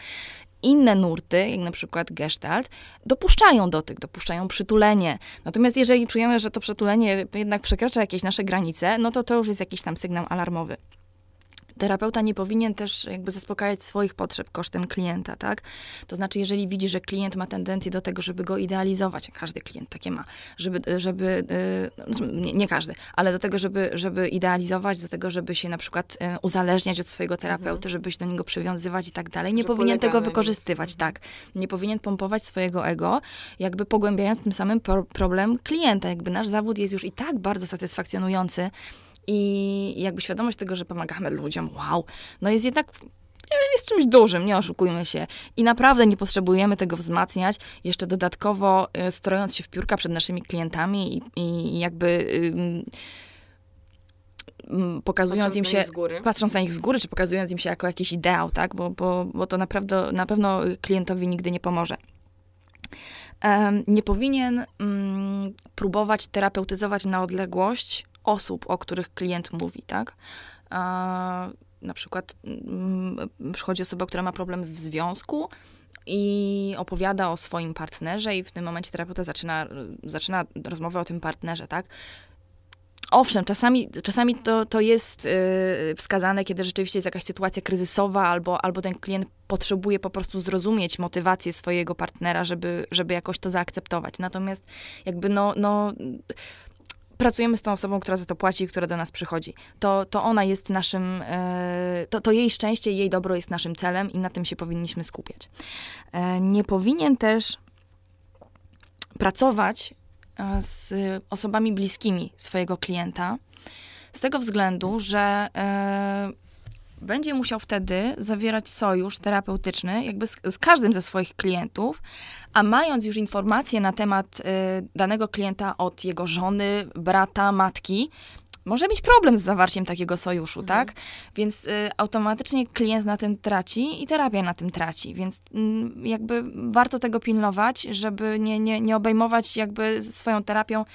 inne nurty, jak na przykład gestalt, dopuszczają dotyk, dopuszczają przytulenie. Natomiast jeżeli czujemy, że to przytulenie jednak przekracza jakieś nasze granice, no to to już jest jakiś tam sygnał alarmowy terapeuta nie powinien też jakby zaspokajać swoich potrzeb kosztem klienta, tak? To znaczy, jeżeli widzi, że klient ma tendencję do tego, żeby go idealizować, każdy klient takie ma, żeby, e, żeby e, no, znaczy, nie, nie każdy, ale do tego, żeby, żeby idealizować, do tego, żeby się na przykład e, uzależniać od swojego terapeuty, mhm. żeby się do niego przywiązywać i tak dalej, nie że powinien tego wykorzystywać, mhm. tak. Nie powinien pompować swojego ego, jakby pogłębiając tym samym pro problem klienta. Jakby nasz zawód jest już i tak bardzo satysfakcjonujący, i jakby świadomość tego, że pomagamy ludziom, wow, no jest jednak jest czymś dużym, nie oszukujmy się. I naprawdę nie potrzebujemy tego wzmacniać, jeszcze dodatkowo y, strojąc się w piórka przed naszymi klientami i, i jakby. pokazując patrząc im się, patrząc na nich z góry, czy pokazując im się jako jakiś ideał, tak? Bo, bo, bo to naprawdę, na pewno klientowi nigdy nie pomoże. Um, nie powinien um, próbować terapeutyzować na odległość osób, o których klient mówi, tak? A, na przykład m, mm, przychodzi osoba, która ma problem w związku i opowiada o swoim partnerze i w tym momencie terapeuta zaczyna, zaczyna rozmowę o tym partnerze, tak? Owszem, czasami, czasami to, to jest yy, wskazane, kiedy rzeczywiście jest jakaś sytuacja kryzysowa, albo, albo ten klient potrzebuje po prostu zrozumieć motywację swojego partnera, żeby, żeby jakoś to zaakceptować. Natomiast jakby no, no pracujemy z tą osobą, która za to płaci i która do nas przychodzi. To, to ona jest naszym, e, to, to jej szczęście, jej dobro jest naszym celem i na tym się powinniśmy skupiać. E, nie powinien też pracować e, z osobami bliskimi swojego klienta, z tego względu, że będzie musiał wtedy zawierać sojusz terapeutyczny jakby z, z każdym ze swoich klientów, a mając już informacje na temat y, danego klienta od jego żony, brata, matki, może mieć problem z zawarciem takiego sojuszu, mhm. tak? Więc y, automatycznie klient na tym traci i terapia na tym traci, więc y, jakby warto tego pilnować, żeby nie, nie, nie obejmować jakby swoją terapią,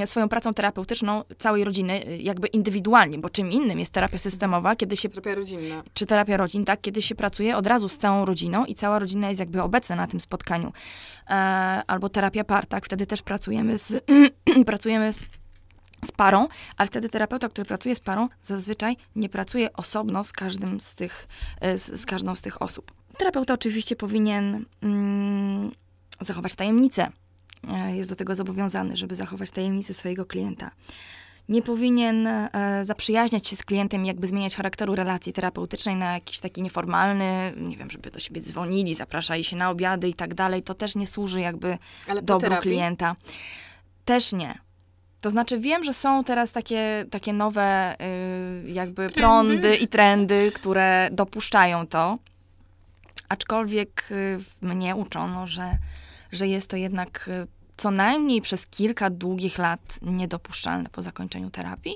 y, swoją pracą terapeutyczną całej rodziny, y, jakby indywidualnie, bo czym innym jest terapia mhm. systemowa, kiedy się... Terapia rodzinna. Czy terapia rodzin, tak? Kiedy się pracuje od razu z całą rodziną i cała rodzina jest jakby obecna na tym spotkaniu. E, albo terapia par, tak? Wtedy też pracujemy z... pracujemy z z parą, ale wtedy terapeuta, który pracuje z parą, zazwyczaj nie pracuje osobno z każdym z tych, e, z, z każdą z tych osób. Terapeuta oczywiście powinien mm, zachować tajemnicę. E, jest do tego zobowiązany, żeby zachować tajemnicę swojego klienta. Nie powinien e, zaprzyjaźniać się z klientem, jakby zmieniać charakteru relacji terapeutycznej na jakiś taki nieformalny, nie wiem, żeby do siebie dzwonili, zapraszali się na obiady i tak dalej. To też nie służy jakby dobru terapii? klienta. Też nie to znaczy wiem, że są teraz takie, takie nowe y, jakby trendy. prądy i trendy, które dopuszczają to. Aczkolwiek y, mnie uczono, że, że jest to jednak y, co najmniej przez kilka długich lat niedopuszczalne po zakończeniu terapii,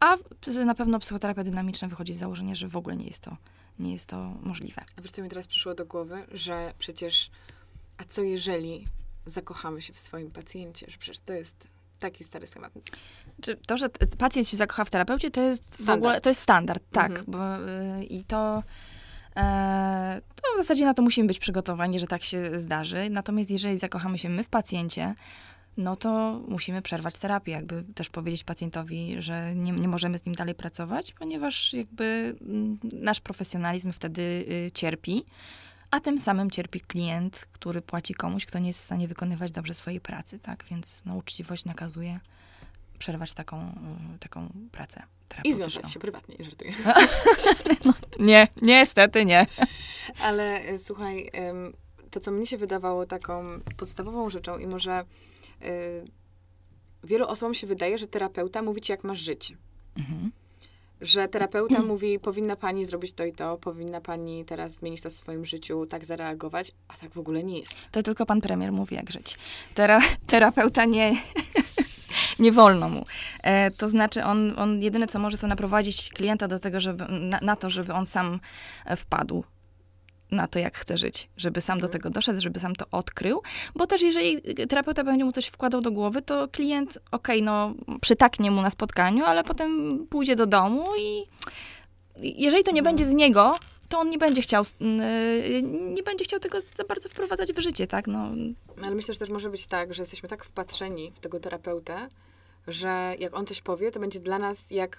a na pewno psychoterapia dynamiczna wychodzi z założenia, że w ogóle nie jest to, nie jest to możliwe. A wiesz, co mi teraz przyszło do głowy? Że przecież, a co jeżeli zakochamy się w swoim pacjencie? Że przecież to jest taki stary schemat. Czy to, że pacjent się zakocha w terapeucie, to jest standard. w ogóle, to jest standard, tak. Mhm. Bo, y, I to, e, to w zasadzie na to musimy być przygotowani, że tak się zdarzy. Natomiast jeżeli zakochamy się my w pacjencie, no to musimy przerwać terapię, jakby też powiedzieć pacjentowi, że nie, nie możemy z nim dalej pracować, ponieważ jakby mm, nasz profesjonalizm wtedy y, cierpi a tym samym cierpi klient, który płaci komuś, kto nie jest w stanie wykonywać dobrze swojej pracy, tak? Więc no, uczciwość nakazuje przerwać taką, y, taką pracę. I związać się prywatnie, żartuję. no, nie, niestety nie. Ale y, słuchaj, to co mnie się wydawało taką podstawową rzeczą i może y, wielu osobom się wydaje, że terapeuta mówi ci, jak masz żyć. Mhm że terapeuta mówi, powinna pani zrobić to i to, powinna pani teraz zmienić to w swoim życiu, tak zareagować, a tak w ogóle nie jest. To tylko pan premier mówi, jak żyć. Tera terapeuta nie, nie wolno mu. E, to znaczy, on, on jedyne co może, to naprowadzić klienta do tego, żeby, na, na to, żeby on sam e, wpadł na to, jak chce żyć, żeby sam do mhm. tego doszedł, żeby sam to odkrył, bo też jeżeli terapeuta będzie mu coś wkładał do głowy, to klient, okej, okay, no przytaknie mu na spotkaniu, ale potem pójdzie do domu i jeżeli to nie no. będzie z niego, to on nie będzie chciał, y, nie będzie chciał tego za bardzo wprowadzać w życie, tak? No. Ale myślę, że też może być tak, że jesteśmy tak wpatrzeni w tego terapeutę, że jak on coś powie, to będzie dla nas jak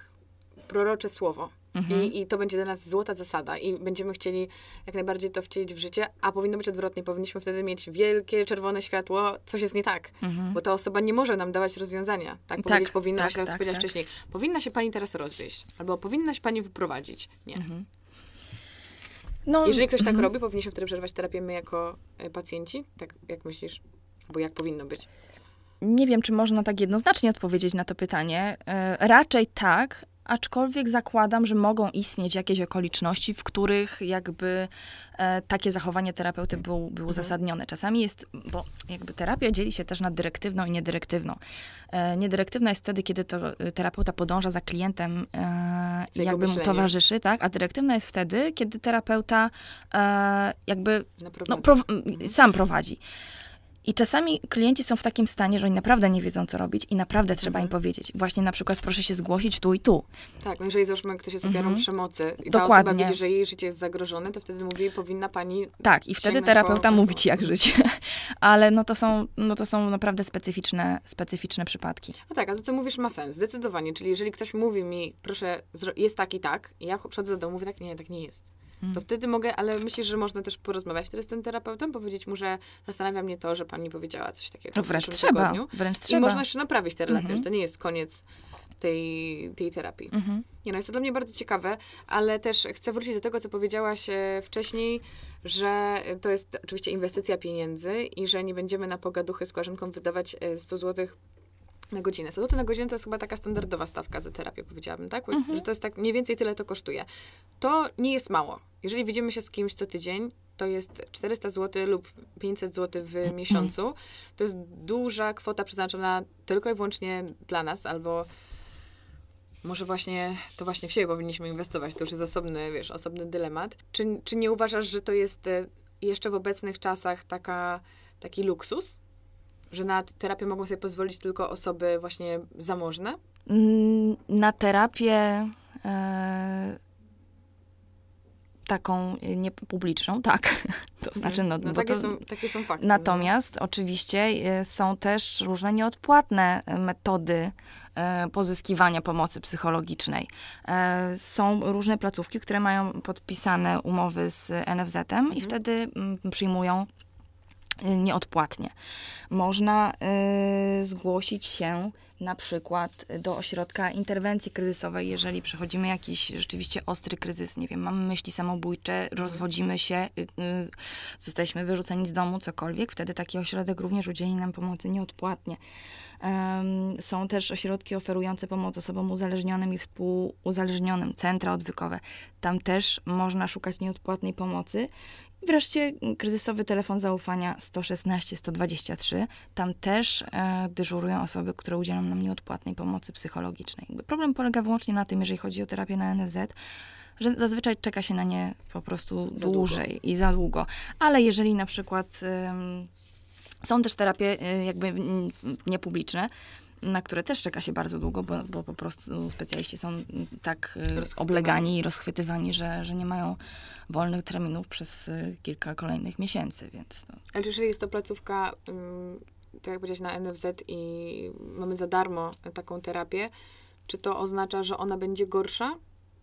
prorocze słowo. Mhm. I, I to będzie dla nas złota zasada i będziemy chcieli jak najbardziej to wcielić w życie, a powinno być odwrotnie. Powinniśmy wtedy mieć wielkie czerwone światło, coś jest nie tak, mhm. bo ta osoba nie może nam dawać rozwiązania. Tak, tak powiedzieć powinna, tak, tak, tak, powiedzieć tak. wcześniej. Powinna się pani teraz rozwieść, albo powinna się pani wyprowadzić. Nie. Mhm. No, Jeżeli ktoś tak mhm. robi, powinniśmy wtedy przerwać terapię my jako e, pacjenci? Tak jak myślisz? bo jak powinno być? nie wiem, czy można tak jednoznacznie odpowiedzieć na to pytanie. E, raczej tak, Aczkolwiek zakładam, że mogą istnieć jakieś okoliczności, w których jakby e, takie zachowanie terapeuty był, było mhm. uzasadnione. Czasami jest, bo jakby terapia dzieli się też na dyrektywną i niedyrektywną. E, niedyrektywna jest wtedy, kiedy to e, terapeuta podąża za klientem e, i jakby mu towarzyszy, tak? A dyrektywna jest wtedy, kiedy terapeuta e, jakby no, mhm. sam prowadzi. I czasami klienci są w takim stanie, że oni naprawdę nie wiedzą, co robić i naprawdę trzeba im mhm. powiedzieć. Właśnie na przykład proszę się zgłosić tu i tu. Tak, jeżeli no jeżeli załóżmy ktoś jest ofiarą mhm. przemocy i Dokładnie. osoba widzi, że jej życie jest zagrożone, to wtedy mówi, powinna pani... Tak, i wtedy terapeuta po... mówi ci, jak żyć. Ale no to, są, no to są naprawdę specyficzne, specyficzne przypadki. No tak, a to, co mówisz, ma sens, zdecydowanie. Czyli jeżeli ktoś mówi mi, proszę, jest tak i tak, i ja przychodzę do domu, mówię, tak nie, tak nie jest to mhm. wtedy mogę, ale myślisz, że można też porozmawiać teraz z tym terapeutą, powiedzieć mu, że zastanawia mnie to, że pani powiedziała coś takiego. No wręcz trzeba. Tygodniu. Wręcz trzeba. I można jeszcze naprawić tę relację, mhm. że to nie jest koniec tej, tej terapii. Mhm. Nie, no jest to dla mnie bardzo ciekawe, ale też chcę wrócić do tego, co powiedziałaś e, wcześniej, że to jest oczywiście inwestycja pieniędzy i że nie będziemy na pogaduchy z koleżanką wydawać 100 e, złotych na godzinę. Są na godzinę to jest chyba taka standardowa stawka za terapię, powiedziałabym, tak? Mhm. Że to jest tak mniej więcej tyle to kosztuje. To nie jest mało. Jeżeli widzimy się z kimś co tydzień, to jest 400 zł lub 500 zł w mhm. miesiącu. To jest duża kwota przeznaczona tylko i wyłącznie dla nas, albo może właśnie to właśnie w siebie powinniśmy inwestować. To już jest osobny, wiesz, osobny dylemat. Czy, czy nie uważasz, że to jest e, jeszcze w obecnych czasach taka, taki luksus? Że na terapię mogą sobie pozwolić tylko osoby właśnie zamożne? Mm, na terapię e, taką e, niepubliczną, tak. To mhm. znaczy, no, no takie, to, są, takie są fakty. No. Natomiast no. oczywiście e, są też różne nieodpłatne e, metody pozyskiwania pomocy psychologicznej. Są różne placówki, które mają podpisane umowy z NFZ-em mhm. i wtedy mm, przyjmują nieodpłatnie. Można y, zgłosić się na przykład do ośrodka interwencji kryzysowej, jeżeli przechodzimy jakiś rzeczywiście ostry kryzys, nie wiem, mamy myśli samobójcze, rozwodzimy się, y, y, zostaliśmy wyrzuceni z domu, cokolwiek, wtedy taki ośrodek również udzieli nam pomocy nieodpłatnie. Są też ośrodki oferujące pomoc osobom uzależnionym i współuzależnionym, centra odwykowe. Tam też można szukać nieodpłatnej pomocy i wreszcie kryzysowy telefon zaufania 116 123. Tam też e, dyżurują osoby, które udzielą nam nieodpłatnej pomocy psychologicznej. Jakby problem polega wyłącznie na tym, jeżeli chodzi o terapię na NFZ, że zazwyczaj czeka się na nie po prostu za dłużej długo. i za długo. Ale jeżeli na przykład. są też terapie e, jakby mm, niepubliczne, na które też czeka się bardzo długo, bo, bo po prostu specjaliści są tak e, oblegani i rozchwytywani, że, że nie mają wolnych terminów przez e, kilka kolejnych miesięcy, więc to... A jeżeli jest to placówka, mm, tak jak powiedziałeś, na NFZ i mamy za darmo taką terapię, czy to oznacza, że ona będzie gorsza?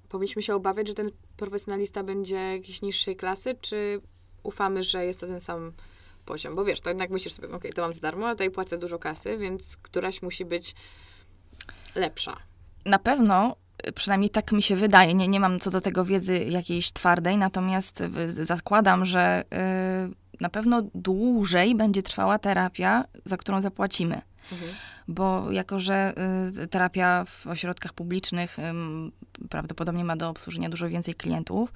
Powinniśmy się obawiać, że ten profesjonalista będzie jakiejś niższej klasy, czy ufamy, że jest to ten sam poziom, bo wiesz, to jednak myślisz sobie, ok, to mam za darmo, a tutaj płacę dużo kasy, więc któraś musi być lepsza. Na pewno y, przynajmniej tak mi się wydaje, nie, nie mam co do tego wiedzy jakiejś twardej, natomiast zakładam, że yy, na pewno dłużej będzie trwała terapia, za którą zapłacimy. Mhm bo jako, że y, terapia w ośrodkach publicznych prawdopodobnie ma do obsłużenia dużo więcej klientów,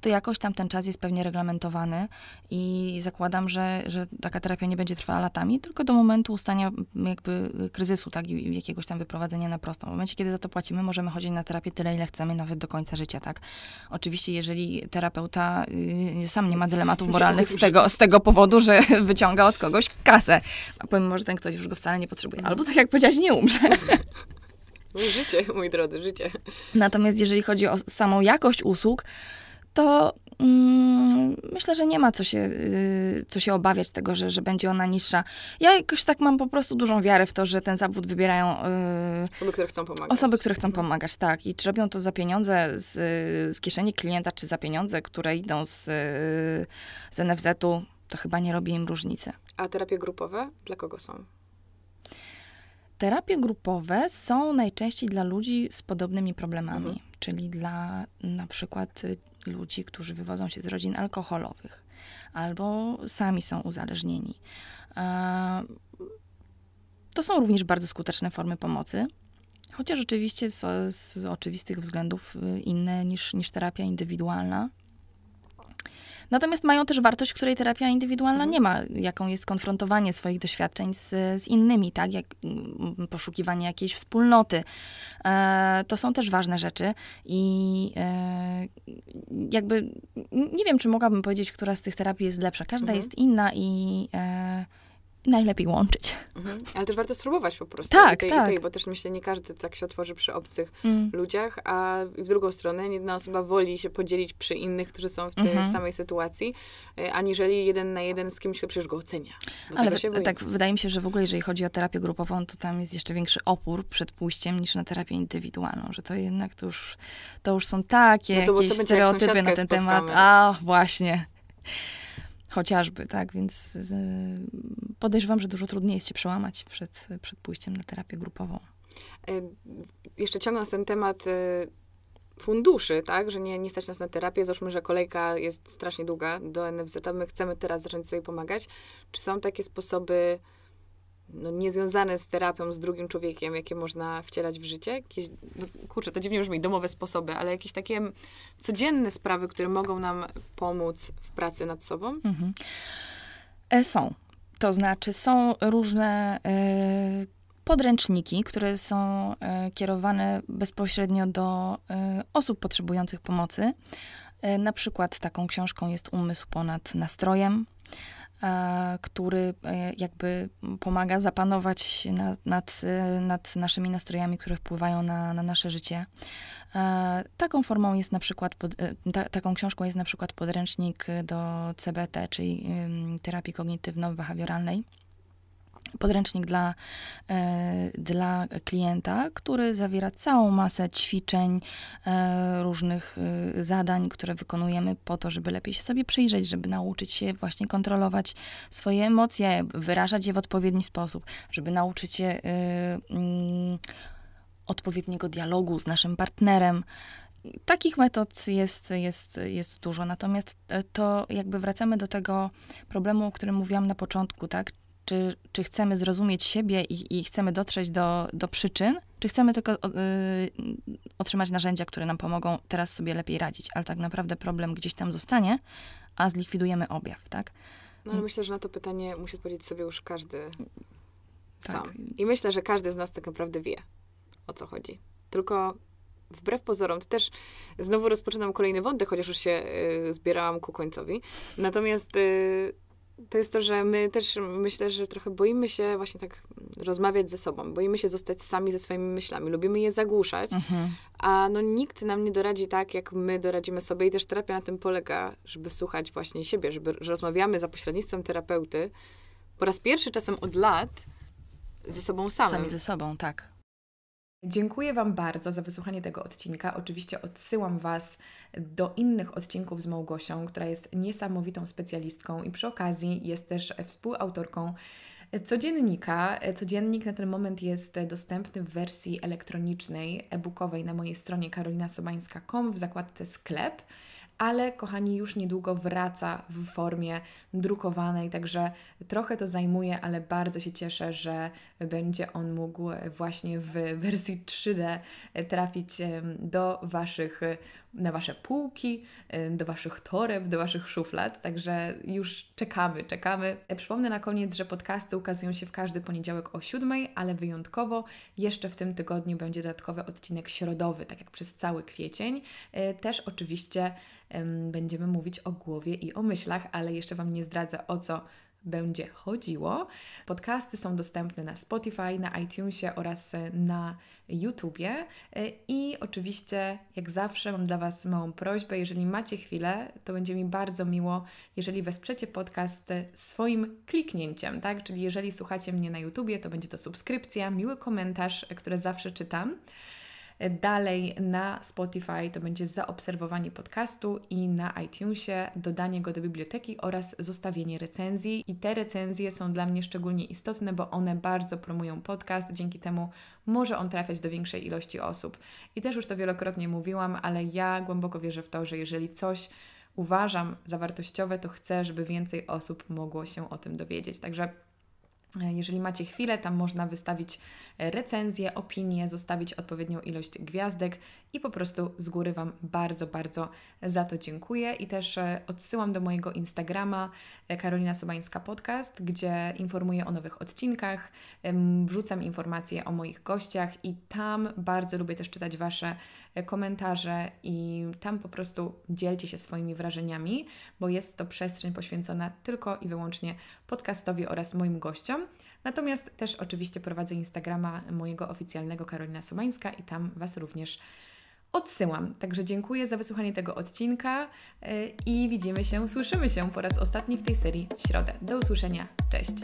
to jakoś tam ten czas jest pewnie reglamentowany i zakładam, że, że taka terapia nie będzie trwała latami, tylko do momentu ustania jakby y, kryzysu, tak, i jakiegoś tam wyprowadzenia na prostą. W momencie, kiedy za to płacimy, możemy chodzić na terapię tyle, ile chcemy, nawet do końca życia, tak. Oczywiście, jeżeli terapeuta y, sam nie ma dylematów moralnych z tego, z tego powodu, że wyciąga od kogoś kasę, a pomimo, że ten ktoś już go wcale nie potrzebuję. Albo tak jak powiedziałaś, nie umrze. Życie, mój drodzy, życie. Natomiast jeżeli chodzi o samą jakość usług, to mm, myślę, że nie ma co się, yy, co się obawiać tego, że, że będzie ona niższa. Ja jakoś tak mam po prostu dużą wiarę w to, że ten zawód wybierają yy, osoby, które chcą pomagać. Osoby, które chcą mhm. pomagać, tak. I czy robią to za pieniądze z, z kieszeni klienta, czy za pieniądze, które idą z, z NFZ-u, to chyba nie robi im różnicy. A terapie grupowe dla kogo są? Terapie grupowe są najczęściej dla ludzi z podobnymi problemami, mhm. czyli dla na przykład y, ludzi, którzy wywodzą się z rodzin alkoholowych albo sami są uzależnieni. E, to są również bardzo skuteczne formy pomocy, chociaż oczywiście z, z oczywistych względów y, inne niż, niż terapia indywidualna, Natomiast mają też wartość, której terapia indywidualna mhm. nie ma, jaką jest konfrontowanie swoich doświadczeń z, z innymi, tak? Jak mm, poszukiwanie jakiejś wspólnoty. E, to są też ważne rzeczy i e, jakby nie wiem, czy mogłabym powiedzieć, która z tych terapii jest lepsza. Każda mhm. jest inna i. E, najlepiej łączyć. Mhm. Ale też warto spróbować po prostu. Tak, I tej, tak. I tej, tak. bo też myślę, nie każdy tak się otworzy przy obcych mm. ludziach, a w drugą stronę jedna osoba woli się podzielić przy innych, którzy są w tej mhm. samej sytuacji, e, aniżeli jeden na jeden z kimś, kto przecież go ocenia. Ale w, tak, wydaje mi się, że w ogóle jeżeli chodzi o terapię grupową, to tam jest jeszcze większy opór przed pójściem niż na terapię indywidualną, że to jednak to już, to już są takie no to, jakieś stereotypy na ten spotkamy. temat. No. A, właśnie. Chociażby, tak, więc y, podejrzewam, że dużo trudniej jest się przełamać przed, przed pójściem na terapię grupową. Y, jeszcze ciągnąc ten temat y, funduszy, tak, że nie, nie stać nas na terapię, załóżmy, że kolejka jest strasznie długa do NFZ, my chcemy teraz zacząć sobie pomagać. Czy są takie sposoby no, niezwiązane z terapią, z drugim człowiekiem, jakie można wcielać w życie. Jakieś, no, kurczę, to dziwnie brzmi, domowe sposoby, ale jakieś takie codzienne sprawy, które mogą nam pomóc w pracy nad sobą? Mhm. E, są. To znaczy, są różne e, podręczniki, które są e, kierowane bezpośrednio do osób potrzebujących pomocy. Na przykład taką książką jest Umysł ponad nastrojem E, który e, jakby pomaga zapanować nad, nad, nad naszymi nastrojami, które wpływają na, na nasze życie. E, taką formą jest na przykład, pod, ta, taką książką jest na przykład podręcznik do CBT, czyli terapii kognitywno-behawioralnej podręcznik dla, e, dla klienta, który zawiera całą masę ćwiczeń, e, różnych e, zadań, które wykonujemy po to, żeby lepiej się sobie przyjrzeć, żeby nauczyć się właśnie kontrolować swoje emocje, wyrażać je w odpowiedni sposób, żeby nauczyć się mm, odpowiedniego dialogu z naszym partnerem. Takich metod jest, jest, jest dużo, natomiast to jakby wracamy do tego problemu, o którym mówiłam na początku, tak? Czy, czy chcemy zrozumieć siebie i, i chcemy dotrzeć do, do przyczyn, czy chcemy tylko y, otrzymać narzędzia, które nam pomogą teraz sobie lepiej radzić, ale tak naprawdę problem gdzieś tam zostanie, a zlikwidujemy objaw, tak? No ale myślę, że na to pytanie musi odpowiedzieć sobie już każdy tak. sam. I myślę, że każdy z nas tak naprawdę wie, o co chodzi. Tylko wbrew pozorom, to też znowu rozpoczynam kolejny wątek, chociaż już się y, zbierałam ku końcowi. Natomiast y, to jest to, że my też myślę, że trochę boimy się właśnie tak rozmawiać ze sobą, boimy się zostać sami ze swoimi myślami, lubimy je zagłuszać, mhm. a no nikt nam nie doradzi tak, jak my doradzimy sobie i też terapia na tym polega, żeby słuchać właśnie siebie, żeby, że rozmawiamy za pośrednictwem terapeuty po raz pierwszy czasem od lat ze sobą samym. Sami ze sobą, tak. Dziękuję Wam bardzo za wysłuchanie tego odcinka. Oczywiście odsyłam Was do innych odcinków z Małgosią, która jest niesamowitą specjalistką i przy okazji jest też współautorką codziennika. Codziennik na ten moment jest dostępny w wersji elektronicznej, e-bookowej na mojej stronie karolinasobańska.com w zakładce sklep ale kochani, już niedługo wraca w formie drukowanej, także trochę to zajmuje, ale bardzo się cieszę, że będzie on mógł właśnie w wersji 3D trafić do waszych, na Wasze półki, do Waszych toreb, do Waszych szuflad, także już czekamy, czekamy. E, przypomnę na koniec, że podcasty ukazują się w każdy poniedziałek o 7, ale wyjątkowo jeszcze w tym tygodniu będzie dodatkowy odcinek środowy, tak jak przez cały kwiecień. E, też oczywiście będziemy mówić o głowie i o myślach, ale jeszcze Wam nie zdradzę o co będzie chodziło. Podcasty są dostępne na Spotify, na iTunesie oraz e, na YouTubie. E, I oczywiście, jak zawsze, mam dla Was małą prośbę. Jeżeli macie chwilę, to będzie mi bardzo miło, jeżeli wesprzecie podcast e, swoim kliknięciem, tak? Czyli jeżeli słuchacie mnie na YouTubie, to będzie to subskrypcja, miły komentarz, które zawsze czytam. Dalej na Spotify to będzie zaobserwowanie podcastu i na iTunesie dodanie go do biblioteki oraz zostawienie recenzji. I te recenzje są dla mnie szczególnie istotne, bo one bardzo promują podcast, dzięki temu może on trafiać do większej ilości osób. I też już to wielokrotnie mówiłam, ale ja głęboko wierzę w to, że jeżeli coś uważam za wartościowe, to chcę, żeby więcej osób mogło się o tym dowiedzieć. Także E, jeżeli macie chwilę, tam można wystawić e, recenzję, opinię, zostawić odpowiednią ilość gwiazdek i po prostu z góry Wam bardzo, bardzo za to dziękuję. I też e, odsyłam do mojego Instagrama Karolina Sobańska Podcast, gdzie informuję o nowych odcinkach, wrzucam informacje o moich gościach i tam bardzo lubię też czytać Wasze komentarze i tam po prostu dzielcie się swoimi wrażeniami, bo jest to przestrzeń poświęcona tylko i wyłącznie podcastowi oraz moim gościom. Natomiast też oczywiście prowadzę Instagrama mojego oficjalnego Karolina Sumańska i tam Was również odsyłam. Także dziękuję za wysłuchanie tego odcinka y, i widzimy się, słyszymy się po raz ostatni w tej serii w środę. Do usłyszenia, cześć!